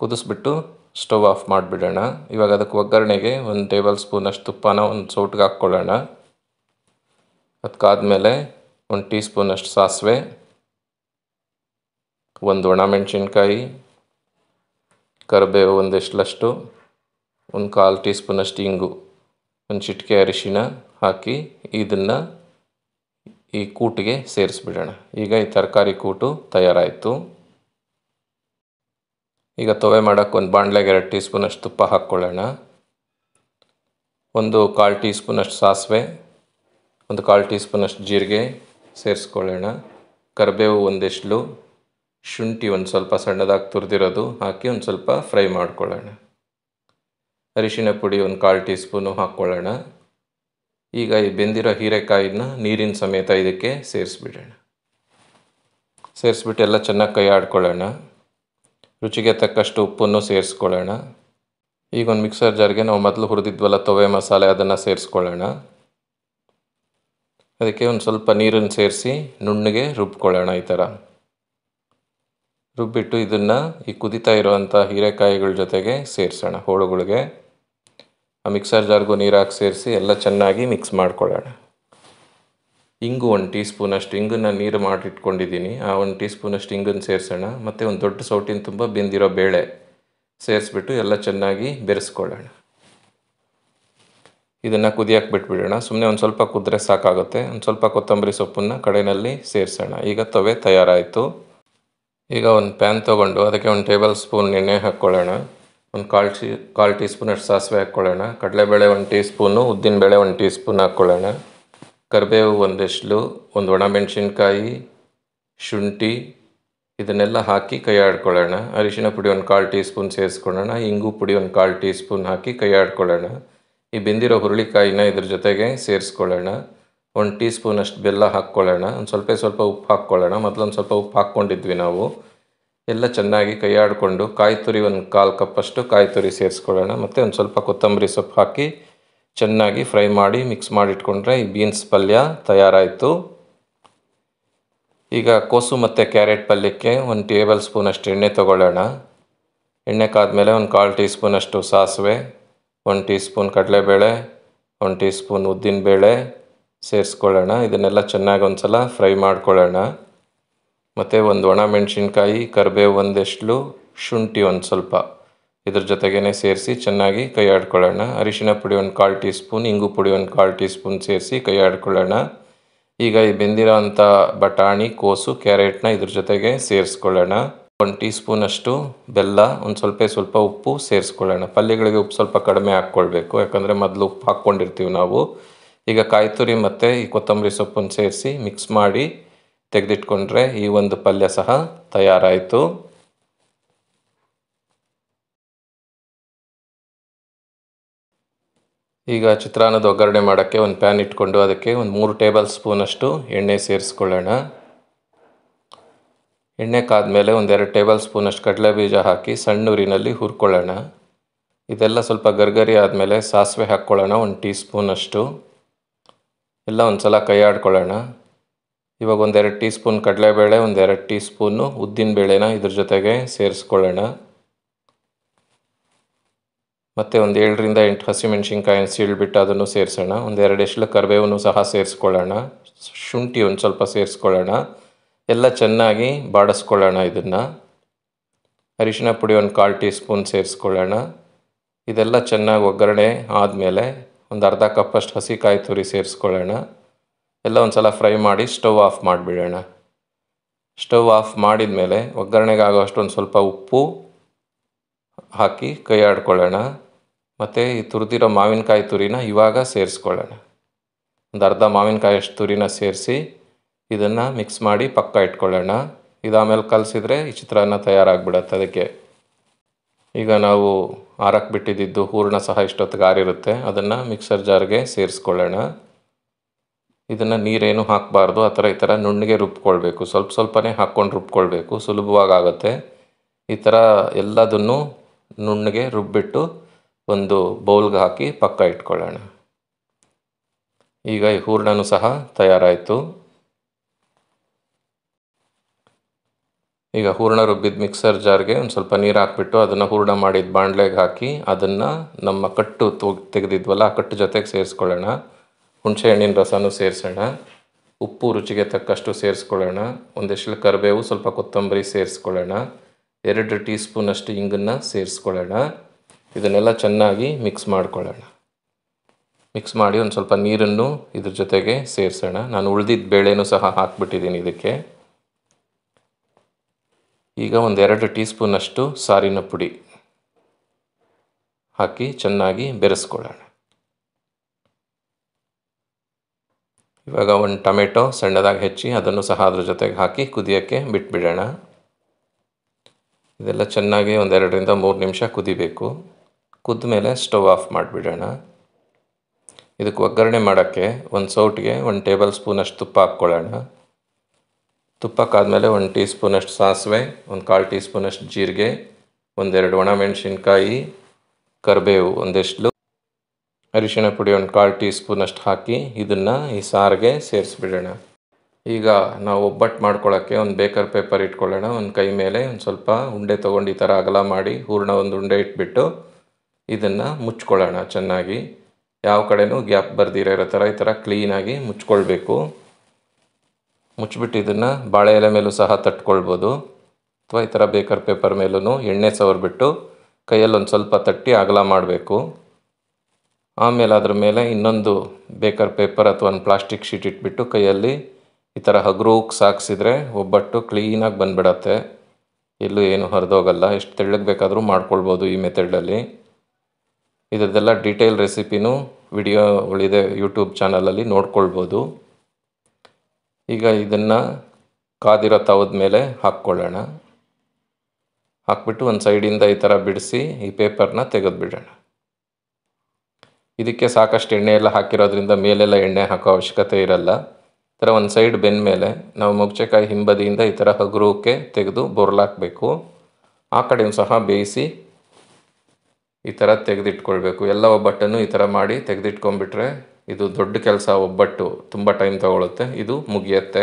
ಕುದಿಸ್ಬಿಟ್ಟು ಸ್ಟವ್ ಆಫ್ ಮಾಡಿಬಿಡೋಣ ಇವಾಗ ಅದಕ್ಕೆ ಒಗ್ಗರಣೆಗೆ ಒಂದು ಟೇಬಲ್ ಸ್ಪೂನಷ್ಟು ತುಪ್ಪನ ಒಂದು ಸೌಟ್ಗೆ ಹಾಕ್ಕೊಳ್ಳೋಣ ಅದಕ್ಕಾದ್ಮೇಲೆ ಒಂದು ಟೀ ಸ್ಪೂನಷ್ಟು ಸಾಸಿವೆ ಒಂದು ಒಣಮೆಣಸಿನ್ಕಾಯಿ ಕರಿಬೇವು ಲಷ್ಟು ಒಂದು ಕಾಲು ಟೀ ಸ್ಪೂನಷ್ಟು ಇಂಗು ಒಂದು ಚಿಟಿಕೆ ಅರಿಶಿನ ಹಾಕಿ ಇದನ್ನು ಈ ಕೂಟಿಗೆ ಸೇರಿಸ್ಬಿಡೋಣ ಈಗ ಈ ತರಕಾರಿ ಕೂಟು ತಯಾರಾಯಿತು ಈಗ ತೊವೆ ಮಾಡೋಕ್ಕೆ ಒಂದು ಬಾಣಲೆಗೆ ಎರಡು ಟೀ ಸ್ಪೂನಷ್ಟು ತುಪ್ಪ ಹಾಕ್ಕೊಳ್ಳೋಣ ಒಂದು ಕಾಲು ಟೀ ಸ್ಪೂನಷ್ಟು ಸಾಸಿವೆ ಒಂದು ಕಾಲು ಟೀ ಸ್ಪೂನಷ್ಟು ಜೀರಿಗೆ ಸೇರಿಸ್ಕೊಳ್ಳೋಣ ಕರಿಬೇವು ಒಂದಿಷ್ಟು ಶುಂಠಿ ಒಂದು ಸ್ವಲ್ಪ ಸಣ್ಣದಾಗಿ ತುರಿದಿರೋದು ಹಾಕಿ ಒಂದು ಸ್ವಲ್ಪ ಫ್ರೈ ಮಾಡ್ಕೊಳ್ಳೋಣ ಅರಿಶಿನ ಪುಡಿ ಒಂದು ಕಾಲು ಟೀ ಸ್ಪೂನು ಹಾಕ್ಕೊಳ್ಳೋಣ ಈಗ ಈ ಬೆಂದಿರೋ ಹೀರೆಕಾಯಿನ ನೀರಿನ ಸಮೇತ ಇದಕ್ಕೆ ಸೇರಿಸ್ಬಿಡೋಣ ಸೇರಿಸ್ಬಿಟ್ಟು ಎಲ್ಲ ಚೆನ್ನಾಗಿ ಕೈ ಆಡ್ಕೊಳ್ಳೋಣ ರುಚಿಗೆ ತಕ್ಕಷ್ಟು ಉಪ್ಪನ್ನು ಸೇರಿಸ್ಕೊಳ್ಳೋಣ ಈಗ ಒಂದು ಮಿಕ್ಸರ್ ಜಾರ್ಗೆ ನಾವು ಮೊದಲು ಹುರಿದಿದ್ವಲ್ಲ ತೊವೆ ಮಸಾಲೆ ಅದನ್ನು ಸೇರಿಸ್ಕೊಳ್ಳೋಣ ಅದಕ್ಕೆ ಒಂದು ಸ್ವಲ್ಪ ನೀರನ್ನು ಸೇರಿಸಿ ನುಣ್ಣಗೆ ರುಬ್ಕೊಳ್ಳೋಣ ಈ ಥರ ರುಬ್ಬಿಟ್ಟು ಇದನ್ನು ಈ ಕುದಿತಾ ಇರುವಂಥ ಹೀರೆಕಾಯಿಗಳ ಜೊತೆಗೆ ಸೇರಿಸೋಣ ಹೋಳುಗಳಿಗೆ ಆ ಮಿಕ್ಸರ್ ಜಾರ್ಗೂ ನೀರು ಹಾಕಿ ಸೇರಿಸಿ ಎಲ್ಲ ಚೆನ್ನಾಗಿ ಮಿಕ್ಸ್ ಮಾಡ್ಕೊಳ್ಳೋಣ ಇಂಗು ಒಂದು ಟೀ ಸ್ಪೂನಷ್ಟು ಇಂಗನ್ನು ನೀರು ಮಾಡಿಟ್ಕೊಂಡಿದ್ದೀನಿ ಆ ಒಂದು ಟೀ ಸ್ಪೂನಷ್ಟು ಇಂಗನ್ನು ಸೇರಿಸೋಣ ಮತ್ತು ಒಂದು ದೊಡ್ಡ ಸೌಟಿನ ತುಂಬ ಬೆಂದಿರೋ ಬೇಳೆ ಸೇರಿಸ್ಬಿಟ್ಟು ಎಲ್ಲ ಚೆನ್ನಾಗಿ ಬೆರೆಸ್ಕೊಳ್ಳೋಣ ಇದನ್ನು ಕುದಿಯಕ್ಕೆ ಬಿಟ್ಬಿಡೋಣ ಸುಮ್ಮನೆ ಒಂದು ಸ್ವಲ್ಪ ಕುದ್ರೆ ಸಾಕಾಗುತ್ತೆ ಒಂದು ಸ್ವಲ್ಪ ಕೊತ್ತಂಬರಿ ಸೊಪ್ಪನ್ನು ಕಡೆಯಲ್ಲಿ ಸೇರಿಸೋಣ ಈಗ ತವೆ ತಯಾರಾಯಿತು ಈಗ ಒಂದು ಪ್ಯಾನ್ ತೊಗೊಂಡು ಅದಕ್ಕೆ ಒಂದು ಟೇಬಲ್ ಸ್ಪೂನ್ ಎಣ್ಣೆ ಹಾಕ್ಕೊಳ್ಳೋಣ ಒಂದು ಕಾಲು ಟೀ ಕಾಲು ಟೀ ಸ್ಪೂನ್ ಸಾಸಿವೆ ಹಾಕ್ಕೊಳ್ಳೋಣ ಕಡಲೆಬೇಳೆ ಒಂದು ಟೀ ಸ್ಪೂನು ಉದ್ದಿನಬೇಳೆ ಒಂದು ಟೀ ಸ್ಪೂನ್ ಹಾಕ್ಕೊಳ್ಳೋಣ ಕರಿಬೇವು ಒಂದೆಷ್ಟು ಒಂದು ಒಣಮೆಣಸಿನ್ಕಾಯಿ ಶುಂಠಿ ಇದನ್ನೆಲ್ಲ ಹಾಕಿ ಕೈ ಆಡ್ಕೊಳ್ಳೋಣ ಅರಿಶಿನ ಪುಡಿ ಒಂದು ಕಾಲು ಟೀ ಸ್ಪೂನ್ ಸೇರಿಸ್ಕೊಳ್ಳೋಣ ಇಂಗು ಪುಡಿ ಒಂದು ಕಾಲು ಟೀ ಸ್ಪೂನ್ ಹಾಕಿ ಕೈ ಆಡ್ಕೊಳ್ಳೋಣ ಈ ಬೆಂದಿರೋ ಹುರುಳಿಕಾಯಿನ ಇದ್ರ ಜೊತೆಗೆ ಸೇರಿಸ್ಕೊಳ್ಳೋಣ ಒಂದು ಟೀ ಸ್ಪೂನಷ್ಟು ಬೆಲ್ಲ ಹಾಕ್ಕೊಳ್ಳೋಣ ಒಂದು ಸ್ವಲ್ಪ ಸ್ವಲ್ಪ ಉಪ್ಪು ಹಾಕ್ಕೊಳ್ಳೋಣ ಮೊದಲೊಂದು ಸ್ವಲ್ಪ ಉಪ್ಪು ಹಾಕ್ಕೊಂಡಿದ್ವಿ ನಾವು ಎಲ್ಲ ಚೆನ್ನಾಗಿ ಕೈಯಾಡಿಕೊಂಡು ಕಾಯಿ ತುರಿ ಒಂದು ಕಾಲು ಕಪ್ಪಷ್ಟು ಕಾಯಿ ತುರಿ ಸೇರಿಸ್ಕೊಳ್ಳೋಣ ಮತ್ತು ಒಂದು ಸ್ವಲ್ಪ ಕೊತ್ತಂಬರಿ ಸೊಪ್ಪು ಹಾಕಿ ಚೆನ್ನಾಗಿ ಫ್ರೈ ಮಾಡಿ ಮಿಕ್ಸ್ ಮಾಡಿಟ್ಕೊಂಡ್ರೆ ಈ ಬೀನ್ಸ್ ಪಲ್ಯ ತಯಾರಾಯಿತು ಈಗ ಕೋಸು ಮತ್ತು ಕ್ಯಾರೆಟ್ ಪಲ್ಯಕ್ಕೆ ಒಂದು ಟೇಬಲ್ ಸ್ಪೂನಷ್ಟು ಎಣ್ಣೆ ತಗೊಳ್ಳೋಣ ಎಣ್ಣೆ ಕಾದ ಮೇಲೆ ಒಂದು ಕಾಲು ಟೀ ಸ್ಪೂನಷ್ಟು ಸಾಸಿವೆ ಒಂದು ಟೀ ಸ್ಪೂನ್ ಕಡಲೆಬೇಳೆ ಒಂದು ಟೀ ಸ್ಪೂನ್ ಉದ್ದಿನಬೇಳೆ ಸೇರಿಸ್ಕೊಳ್ಳೋಣ ಇದನ್ನೆಲ್ಲ ಚೆನ್ನಾಗಿ ಒಂದು ಸಲ ಫ್ರೈ ಮಾಡ್ಕೊಳ್ಳೋಣ ಮತ್ತು ಒಂದು ಒಣ ಮೆಣಸಿನ್ಕಾಯಿ ಕರಿಬೇವು ಒಂದೆಷ್ಟು ಶುಂಠಿ ಒಂದು ಸ್ವಲ್ಪ ಇದ್ರ ಜೊತೆಗೇ ಸೇರಿಸಿ ಚೆನ್ನಾಗಿ ಕೈ ಆಡ್ಕೊಳ್ಳೋಣ ಅರಿಶಿನ ಪುಡಿ ಒಂದು ಕಾಲು ಟೀ ಸ್ಪೂನ್ ಇಂಗು ಪುಡಿ ಒಂದು ಕಾಲು ಟೀ ಸ್ಪೂನ್ ಸೇರಿಸಿ ಕೈ ಆಡ್ಕೊಳ್ಳೋಣ ಈಗ ಈ ಬೆಂದಿರೋ ಅಂಥ ಬಟಾಣಿ ಕೋಸು ಕ್ಯಾರೆಟ್ನ ಇದ್ರ ಜೊತೆಗೆ ಸೇರಿಸ್ಕೊಳ್ಳೋಣ ಒಂದು ಟೀ ಸ್ಪೂನಷ್ಟು ಬೆಲ್ಲ ಒಂದು ಸ್ವಲ್ಪ ಸ್ವಲ್ಪ ಉಪ್ಪು ಸೇರಿಸ್ಕೊಳ್ಳೋಣ ಪಲ್ಯಗಳಿಗೆ ಉಪ್ಪು ಸ್ವಲ್ಪ ಕಡಿಮೆ ಹಾಕ್ಕೊಳ್ಬೇಕು ಯಾಕಂದರೆ ಮೊದಲು ಉಪ್ಪು ಹಾಕ್ಕೊಂಡಿರ್ತೀವಿ ನಾವು ಈಗ ಕಾಯಿ ತುರಿ ಮತ್ತು ಈ ಕೊತ್ತಂಬರಿ ಸೊಪ್ಪನ್ನು ಸೇರಿಸಿ ಮಿಕ್ಸ್ ಮಾಡಿ ತೆಗೆದಿಟ್ಕೊಂಡ್ರೆ ಈ ಒಂದು ಪಲ್ಯ ಸಹ ತಯಾರಾಯಿತು ಈಗ ಚಿತ್ರಾನ್ನದ ಒಗ್ಗರಣೆ ಮಾಡೋಕ್ಕೆ ಒಂದು ಪ್ಯಾನ್ ಇಟ್ಕೊಂಡು ಅದಕ್ಕೆ ಒಂದು ಮೂರು ಟೇಬಲ್ ಸ್ಪೂನಷ್ಟು ಎಣ್ಣೆ ಸೇರಿಸ್ಕೊಳ್ಳೋಣ ಎಣ್ಣೆ ಮೇಲೆ ಒಂದೆರಡು ಟೇಬಲ್ ಸ್ಪೂನಷ್ಟು ಕಡಲೆ ಬೀಜ ಹಾಕಿ ಸಣ್ಣೂರಿನಲ್ಲಿ ಹುರ್ಕೊಳ್ಳೋಣ ಇದೆಲ್ಲ ಸ್ವಲ್ಪ ಗರ್ಗರಿ ಆದಮೇಲೆ ಸಾಸಿವೆ ಹಾಕ್ಕೊಳ್ಳೋಣ ಒಂದು ಟೀ ಸ್ಪೂನಷ್ಟು ಎಲ್ಲ ಒಂದು ಸಲ ಕೈ ಆಡ್ಕೊಳ್ಳೋಣ ಇವಾಗ ಒಂದೆರಡು ಟೀ ಸ್ಪೂನ್ ಕಡಲೆಬೇಳೆ ಒಂದೆರಡು ಟೀ ಸ್ಪೂನು ಬೇಳೆನ ಇದ್ರ ಜೊತೆಗೆ ಸೇರಿಸ್ಕೊಳ್ಳೋಣ ಮತ್ತು ಒಂದು ಏಳರಿಂದ ಎಂಟು ಹಸಿಮೆಣ್ಸಿನ್ಕಾಯಿನ ಸೀಳ್ಬಿಟ್ಟು ಅದನ್ನು ಸೇರಿಸೋಣ ಒಂದೆರಡು ಎಷ್ಟು ಕರಿಬೇವನ್ನು ಸಹ ಸೇರಿಸ್ಕೊಳ್ಳೋಣ ಶುಂಠಿ ಒಂದು ಸ್ವಲ್ಪ ಸೇರಿಸ್ಕೊಳ್ಳೋಣ ಎಲ್ಲ ಚೆನ್ನಾಗಿ ಬಾಡಿಸ್ಕೊಳ್ಳೋಣ ಇದನ್ನು ಅರಿಶಿನ ಪುಡಿ ಒಂದು ಕಾಲು ಟೀ ಸ್ಪೂನ್ ಸೇರಿಸ್ಕೊಳ್ಳೋಣ ಇದೆಲ್ಲ ಚೆನ್ನಾಗಿ ಒಗ್ಗರಣೆ ಆದಮೇಲೆ ಒಂದು ಅರ್ಧ ಕಪ್ಪಷ್ಟು ಹಸಿ ಕಾಯಿ ತುರಿ ಸೇರಿಸ್ಕೊಳ್ಳೋಣ ಎಲ್ಲ ಒಂದು ಸಲ ಫ್ರೈ ಮಾಡಿ ಸ್ಟವ್ ಆಫ್ ಮಾಡಿಬಿಡೋಣ ಸ್ಟವ್ ಆಫ್ ಮಾಡಿದ ಮೇಲೆ ಒಗ್ಗರಣೆಗಾಗೋ ಅಷ್ಟೊಂದು ಸ್ವಲ್ಪ ಉಪ್ಪು ಹಾಕಿ ಕೈ ಆಡ್ಕೊಳ್ಳೋಣ ಮತ್ತು ಈ ತುರಿದಿರೋ ಮಾವಿನಕಾಯಿ ತುರಿನ ಇವಾಗ ಸೇರಿಸ್ಕೊಳ್ಳೋಣ ಒಂದು ಅರ್ಧ ಮಾವಿನಕಾಯಿ ಅಷ್ಟು ತುರಿನ ಸೇರಿಸಿ ಇದನ್ನು ಮಿಕ್ಸ್ ಮಾಡಿ ಪಕ್ಕ ಇಟ್ಕೊಳ್ಳೋಣ ಇದು ಆಮೇಲೆ ಕಲಸಿದ್ರೆ ಈ ಚಿತ್ರಾನ್ನ ತಯಾರಾಗಿಬಿಡತ್ತೆ ಅದಕ್ಕೆ ಈಗ ನಾವು ಆರಕ್ಕೆ ಬಿಟ್ಟಿದ್ದು ಹೂರಣ ಸಹ ಇಷ್ಟೊತ್ತಿಗೆ ಆರಿರುತ್ತೆ ಅದನ್ನು ಮಿಕ್ಸರ್ ಜಾರ್ಗೆ ಸೇರಿಸ್ಕೊಳ್ಳೋಣ ಇದನ್ನು ನೀರೇನು ಹಾಕಬಾರ್ದು ಆ ಥರ ಈ ಥರ ನುಣ್ಣಗೆ ರುಬ್ಕೊಳ್ಬೇಕು ಸ್ವಲ್ಪ ಸ್ವಲ್ಪನೇ ಹಾಕ್ಕೊಂಡು ರುಬ್ಕೊಳ್ಬೇಕು ಸುಲಭವಾಗಿ ಆಗುತ್ತೆ ಈ ಥರ ಎಲ್ಲದನ್ನು ನುಣ್ಣಗೆ ರುಬ್ಬಿಟ್ಟು ಒಂದು ಬೌಲ್ಗೆ ಹಾಕಿ ಪಕ್ಕ ಇಟ್ಕೊಳ್ಳೋಣ ಈಗ ಈ ಹೂರಣನೂ ಸಹ ತಯಾರಾಯಿತು ಈಗ ಹೂರ್ಣ ರುಬ್ಬಿದ ಮಿಕ್ಸರ್ ಜಾರ್ಗೆ ಒಂದು ಸ್ವಲ್ಪ ನೀರು ಹಾಕ್ಬಿಟ್ಟು ಅದನ್ನು ಹೂರ್ಣ ಮಾಡಿದ ಬಾಣಲೆಗೆ ಹಾಕಿ ಅದನ್ನು ನಮ್ಮ ಕಟ್ಟು ತೊ ತೆಗೆದಿದ್ವಲ್ಲ ಆ ಕಟ್ಟು ಜೊತೆಗೆ ಸೇರಿಸ್ಕೊಳ್ಳೋಣ ಹುಣಸೆ ಹಣ್ಣಿನ ರಸನೂ ಸೇರಿಸೋಣ ಉಪ್ಪು ರುಚಿಗೆ ತಕ್ಕಷ್ಟು ಸೇರಿಸ್ಕೊಳ್ಳೋಣ ಒಂದಿಷ್ಟು ಕರಿಬೇವು ಸ್ವಲ್ಪ ಕೊತ್ತಂಬರಿ ಸೇರಿಸ್ಕೊಳ್ಳೋಣ ಎರಡು ಟೀ ಸ್ಪೂನಷ್ಟು ಹಿಂಗನ್ನು ಸೇರಿಸ್ಕೊಳ್ಳೋಣ ಇದನ್ನೆಲ್ಲ ಚೆನ್ನಾಗಿ ಮಿಕ್ಸ್ ಮಾಡ್ಕೊಳ್ಳೋಣ ಮಿಕ್ಸ್ ಮಾಡಿ ಒಂದು ಸ್ವಲ್ಪ ನೀರನ್ನು ಇದ್ರ ಜೊತೆಗೆ ಸೇರಿಸೋಣ ನಾನು ಉಳಿದಿದ್ದ ಬೇಳೆನೂ ಸಹ ಹಾಕ್ಬಿಟ್ಟಿದ್ದೀನಿ ಇದಕ್ಕೆ ಈಗ ಒಂದೆರಡು ಟೀ ಸ್ಪೂನಷ್ಟು ಸಾರಿನ ಪುಡಿ ಹಾಕಿ ಚೆನ್ನಾಗಿ ಬೆರೆಸ್ಕೊಳ್ಳೋಣ ಇವಾಗ ಒಂದು ಟೊಮೆಟೊ ಸಣ್ಣದಾಗಿ ಹೆಚ್ಚಿ ಅದನ್ನು ಸಹ ಅದ್ರ ಜೊತೆಗೆ ಹಾಕಿ ಕುದಿಯೋಕ್ಕೆ ಬಿಟ್ಬಿಡೋಣ ಇದೆಲ್ಲ ಚೆನ್ನಾಗಿ ಒಂದೆರಡರಿಂದ ಮೂರು ನಿಮಿಷ ಕುದಿಬೇಕು ಕುದ್ದ ಮೇಲೆ ಸ್ಟವ್ ಆಫ್ ಮಾಡಿಬಿಡೋಣ ಇದಕ್ಕೆ ಒಗ್ಗರಣೆ ಮಾಡೋಕ್ಕೆ ಒಂದು ಸೌಟಿಗೆ ಒಂದು ಟೇಬಲ್ ಸ್ಪೂನಷ್ಟು ತುಪ್ಪ ಹಾಕ್ಕೊಳ್ಳೋಣ ತುಪ್ಪಕ್ಕಾದ್ಮೇಲೆ ಒಂದು ಟೀ ಸ್ಪೂನಷ್ಟು ಸಾಸಿವೆ ಒಂದು ಕಾಲು ಟೀ ಸ್ಪೂನಷ್ಟು ಜೀರಿಗೆ ಒಂದೆರಡು ಒಣಮೆಣಸಿನ್ಕಾಯಿ ಕರಿಬೇವು ಒಂದಿಷ್ಟು ಅರಿಶಿನ ಪುಡಿ ಒಂದು ಕಾಲು ಟೀ ಸ್ಪೂನಷ್ಟು ಹಾಕಿ ಇದನ್ನು ಈ ಸಾರಿಗೆ ಸೇರಿಸ್ಬಿಡೋಣ ಈಗ ನಾವು ಒಬ್ಬಟ್ಟು ಮಾಡ್ಕೊಳ್ಳೋಕ್ಕೆ ಒಂದು ಬೇಕರ್ ಪೇಪರ್ ಇಟ್ಕೊಳ್ಳೋಣ ಒಂದು ಕೈ ಮೇಲೆ ಒಂದು ಸ್ವಲ್ಪ ಉಂಡೆ ತೊಗೊಂಡು ಈ ಥರ ಅಗಲ ಮಾಡಿ ಹೂರಣ ಒಂದು ಉಂಡೆ ಇಟ್ಬಿಟ್ಟು ಇದನ್ನು ಮುಚ್ಕೊಳ್ಳೋಣ ಚೆನ್ನಾಗಿ ಯಾವ ಕಡೆಯೂ ಗ್ಯಾಪ್ ಬರ್ದಿರೋ ಥರ ಈ ಥರ ಕ್ಲೀನಾಗಿ ಮುಚ್ಕೊಳ್ಬೇಕು ಮುಚ್ಚಿಬಿಟ್ಟು ಇದನ್ನು ಬಾಳೆ ಎಲೆ ಮೇಲೂ ಸಹ ತಟ್ಕೊಳ್ಬೋದು ಅಥವಾ ಈ ಥರ ಬೇಕರ್ ಪೇಪರ್ ಮೇಲೂ ಎಣ್ಣೆ ಸವರ್ಬಿಟ್ಟು ಕೈಯಲ್ಲೊಂದು ಸ್ವಲ್ಪ ತಟ್ಟಿ ಅಗಲ ಮಾಡಬೇಕು ಆಮೇಲೆ ಅದ್ರ ಮೇಲೆ ಇನ್ನೊಂದು ಬೇಕರ್ ಪೇಪರ್ ಅಥವಾ ಒಂದು ಪ್ಲಾಸ್ಟಿಕ್ ಶೀಟ್ ಇಟ್ಬಿಟ್ಟು ಕೈಯಲ್ಲಿ ಈ ಥರ ಹಗುರಕ್ಕೆ ಸಾಕ್ಸಿದ್ರೆ ಒಬ್ಬಟ್ಟು ಕ್ಲೀನಾಗಿ ಬಂದ್ಬಿಡತ್ತೆ ಎಲ್ಲೂ ಏನು ಹರಿದೋಗಲ್ಲ ಎಷ್ಟು ತೆಳ್ಳಗೆ ಬೇಕಾದರೂ ಮಾಡ್ಕೊಳ್ಬೋದು ಈ ಮೆಥಡಲ್ಲಿ ಇದರದೆಲ್ಲ ಡೀಟೇಲ್ ರೆಸಿಪಿನೂ ವಿಡಿಯೋ ಉಳಿದೆ ಯೂಟ್ಯೂಬ್ ಚಾನಲಲ್ಲಿ ನೋಡ್ಕೊಳ್ಬೋದು ಈಗ ಇದನ್ನು ಕಾದಿರೋ ತವದ ಮೇಲೆ ಹಾಕ್ಕೊಳ್ಳೋಣ ಹಾಕ್ಬಿಟ್ಟು ಒಂದು ಸೈಡಿಂದ ಈ ಥರ ಬಿಡಿಸಿ ಈ ಪೇಪರ್ನ ತೆಗೆದು ಬಿಡೋಣ ಇದಕ್ಕೆ ಸಾಕಷ್ಟು ಎಣ್ಣೆ ಎಲ್ಲ ಹಾಕಿರೋದ್ರಿಂದ ಮೇಲೆಲ್ಲ ಎಣ್ಣೆ ಹಾಕೋ ಅವಶ್ಯಕತೆ ಇರಲ್ಲ ಈ ಥರ ಒಂದು ಸೈಡ್ ಬೆಂದ ಮೇಲೆ ನಾವು ಮೊಗಚೆಕಾಯಿ ಹಿಂಬದಿಯಿಂದ ಈ ಥರ ಹಗುರಕ್ಕೆ ತೆಗೆದು ಬೊರ್ಲಾಕಬೇಕು ಆ ಕಡೆಯೂ ಸಹ ಬೇಯಿಸಿ ಈ ಥರ ತೆಗೆದಿಟ್ಕೊಳ್ಬೇಕು ಎಲ್ಲ ಬಟ್ಟನ್ನು ಈ ಥರ ಮಾಡಿ ತೆಗೆದಿಟ್ಕೊಂಡ್ಬಿಟ್ರೆ ಇದು ದೊಡ್ಡ ಕೆಲಸ ಒಬ್ಬಟ್ಟು ತುಂಬ ಟೈಮ್ ತಗೊಳುತ್ತೆ ಇದು ಮುಗಿಯುತ್ತೆ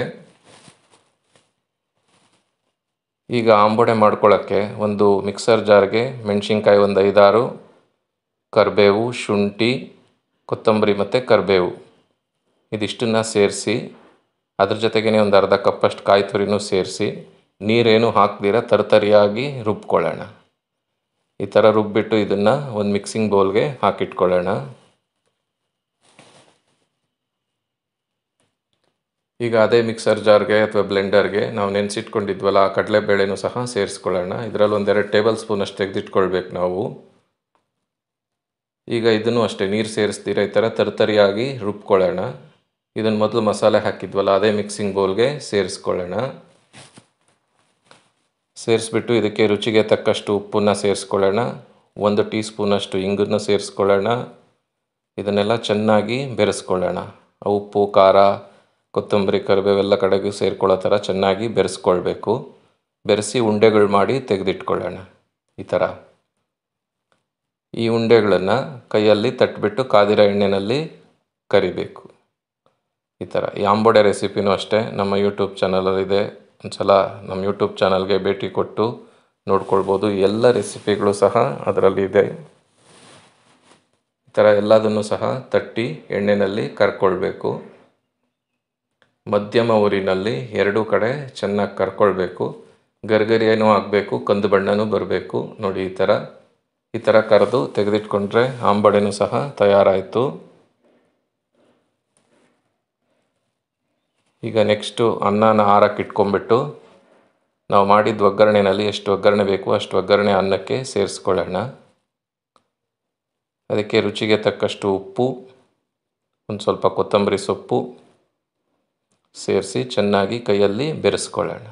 ಈಗ ಆಂಬೊಡೆ ಮಾಡ್ಕೊಳ್ಳೋಕ್ಕೆ ಒಂದು ಮಿಕ್ಸರ್ ಜಾರ್ಗೆ ಮೆಣಸಿನ್ಕಾಯಿ ಒಂದು ಐದಾರು ಕರಿಬೇವು ಶುಂಠಿ ಕೊತ್ತಂಬರಿ ಮತ್ತು ಕರಿಬೇವು ಇದಿಷ್ಟನ್ನು ಸೇರಿಸಿ ಅದ್ರ ಜೊತೆಗೇ ಒಂದು ಅರ್ಧ ಕಪ್ಪಷ್ಟು ಕಾಯಿ ತುರಿನೂ ಸೇರಿಸಿ ನೀರೇನು ಹಾಕ್ದಿರ ತರತರಿಯಾಗಿ ರುಬ್ಕೊಳ್ಳೋಣ ಈ ಥರ ರುಬ್ಬಿಟ್ಟು ಇದನ್ನು ಒಂದು ಮಿಕ್ಸಿಂಗ್ ಬೌಲ್ಗೆ ಹಾಕಿಟ್ಕೊಳ್ಳೋಣ ಈಗ ಅದೇ ಮಿಕ್ಸರ್ ಜಾರ್ಗೆ ಅಥವಾ ಬ್ಲೆಂಡರ್ಗೆ ನಾವು ನೆನೆಸಿಟ್ಕೊಂಡಿದ್ವಲ್ಲ ಆ ಕಡಲೆಬೇಳೆನೂ ಸಹ ಸೇರಿಸ್ಕೊಳ್ಳೋಣ ಇದರಲ್ಲಿ ಒಂದೆರಡು ಟೇಬಲ್ ಅಷ್ಟು ತೆಗೆದಿಟ್ಕೊಳ್ಬೇಕು ನಾವು ಈಗ ಇದನ್ನು ಅಷ್ಟೇ ನೀರು ಸೇರಿಸ್ತೀರ ಈ ಥರ ತರತರಿಯಾಗಿ ರುಬ್ಕೊಳ್ಳೋಣ ಇದನ್ನು ಮೊದಲು ಮಸಾಲೆ ಹಾಕಿದ್ವಲ್ಲ ಅದೇ ಮಿಕ್ಸಿಂಗ್ ಬೌಲ್ಗೆ ಸೇರಿಸ್ಕೊಳ್ಳೋಣ ಸೇರಿಸ್ಬಿಟ್ಟು ಇದಕ್ಕೆ ರುಚಿಗೆ ತಕ್ಕಷ್ಟು ಉಪ್ಪನ್ನು ಸೇರಿಸ್ಕೊಳ್ಳೋಣ ಒಂದು ಟೀ ಸ್ಪೂನಷ್ಟು ಇಂಗನ್ನು ಸೇರಿಸ್ಕೊಳ್ಳೋಣ ಇದನ್ನೆಲ್ಲ ಚೆನ್ನಾಗಿ ಬೆರೆಸ್ಕೊಳ್ಳೋಣ ಉಪ್ಪು ಖಾರ ಕೊತ್ತಂಬರಿ ಕರಿಬೇವೆಲ್ಲ ಕಡೆಗೂ ಸೇರ್ಕೊಳ್ಳೋ ಥರ ಚೆನ್ನಾಗಿ ಬೆರೆಸ್ಕೊಳ್ಬೇಕು ಬೆರೆಸಿ ಉಂಡೆಗಳು ಮಾಡಿ ತೆಗೆದಿಟ್ಕೊಳ್ಳೋಣ ಈ ಥರ ಈ ಉಂಡೆಗಳನ್ನು ಕೈಯಲ್ಲಿ ತಟ್ಟಿಬಿಟ್ಟು ಕಾದಿರ ಎಣ್ಣೆಯಲ್ಲಿ ಕರಿಬೇಕು ಈ ಥರ ಯಾಂಬೋಡೆ ರೆಸಿಪಿನೂ ಅಷ್ಟೇ ನಮ್ಮ ಯೂಟ್ಯೂಬ್ ಚಾನಲಲ್ಲಿದೆ ಒಂದು ಸಲ ನಮ್ಮ ಯೂಟ್ಯೂಬ್ ಚಾನಲ್ಗೆ ಭೇಟಿ ಕೊಟ್ಟು ನೋಡ್ಕೊಳ್ಬೋದು ಎಲ್ಲ ರೆಸಿಪಿಗಳು ಸಹ ಅದರಲ್ಲಿ ಇದೆ ಈ ಥರ ಎಲ್ಲದನ್ನು ಸಹ ತಟ್ಟಿ ಎಣ್ಣೆಯಲ್ಲಿ ಕರ್ಕೊಳ್ಬೇಕು ಮಧ್ಯಮ ಊರಿನಲ್ಲಿ ಎರಡೂ ಕಡೆ ಚೆನ್ನಾಗಿ ಕರ್ಕೊಳ್ಬೇಕು ಗರ್ಗರಿಯೂ ಆಗಬೇಕು ಕಂದು ಬಣ್ಣನೂ ಬರಬೇಕು ನೋಡಿ ಈ ಥರ ಈ ಥರ ಕರೆದು ತೆಗೆದಿಟ್ಕೊಂಡ್ರೆ ಆಂಬಡೆನೂ ಸಹ ತಯಾರಾಯಿತು ಈಗ ನೆಕ್ಸ್ಟು ಅನ್ನನ ಆರಕ್ಕೆ ಇಟ್ಕೊಂಡ್ಬಿಟ್ಟು ನಾವು ಮಾಡಿದ ಒಗ್ಗರಣೆಯಲ್ಲಿ ಎಷ್ಟು ಒಗ್ಗರಣೆ ಬೇಕು ಅಷ್ಟು ಒಗ್ಗರಣೆ ಅನ್ನಕ್ಕೆ ಸೇರಿಸ್ಕೊಳ್ಳೋಣ ಅದಕ್ಕೆ ರುಚಿಗೆ ತಕ್ಕಷ್ಟು ಉಪ್ಪು ಒಂದು ಸ್ವಲ್ಪ ಕೊತ್ತಂಬರಿ ಸೊಪ್ಪು ಸೇರಿಸಿ ಚೆನ್ನಾಗಿ ಕೈಯಲ್ಲಿ ಬೆರೆಸ್ಕೊಳ್ಳೋಣ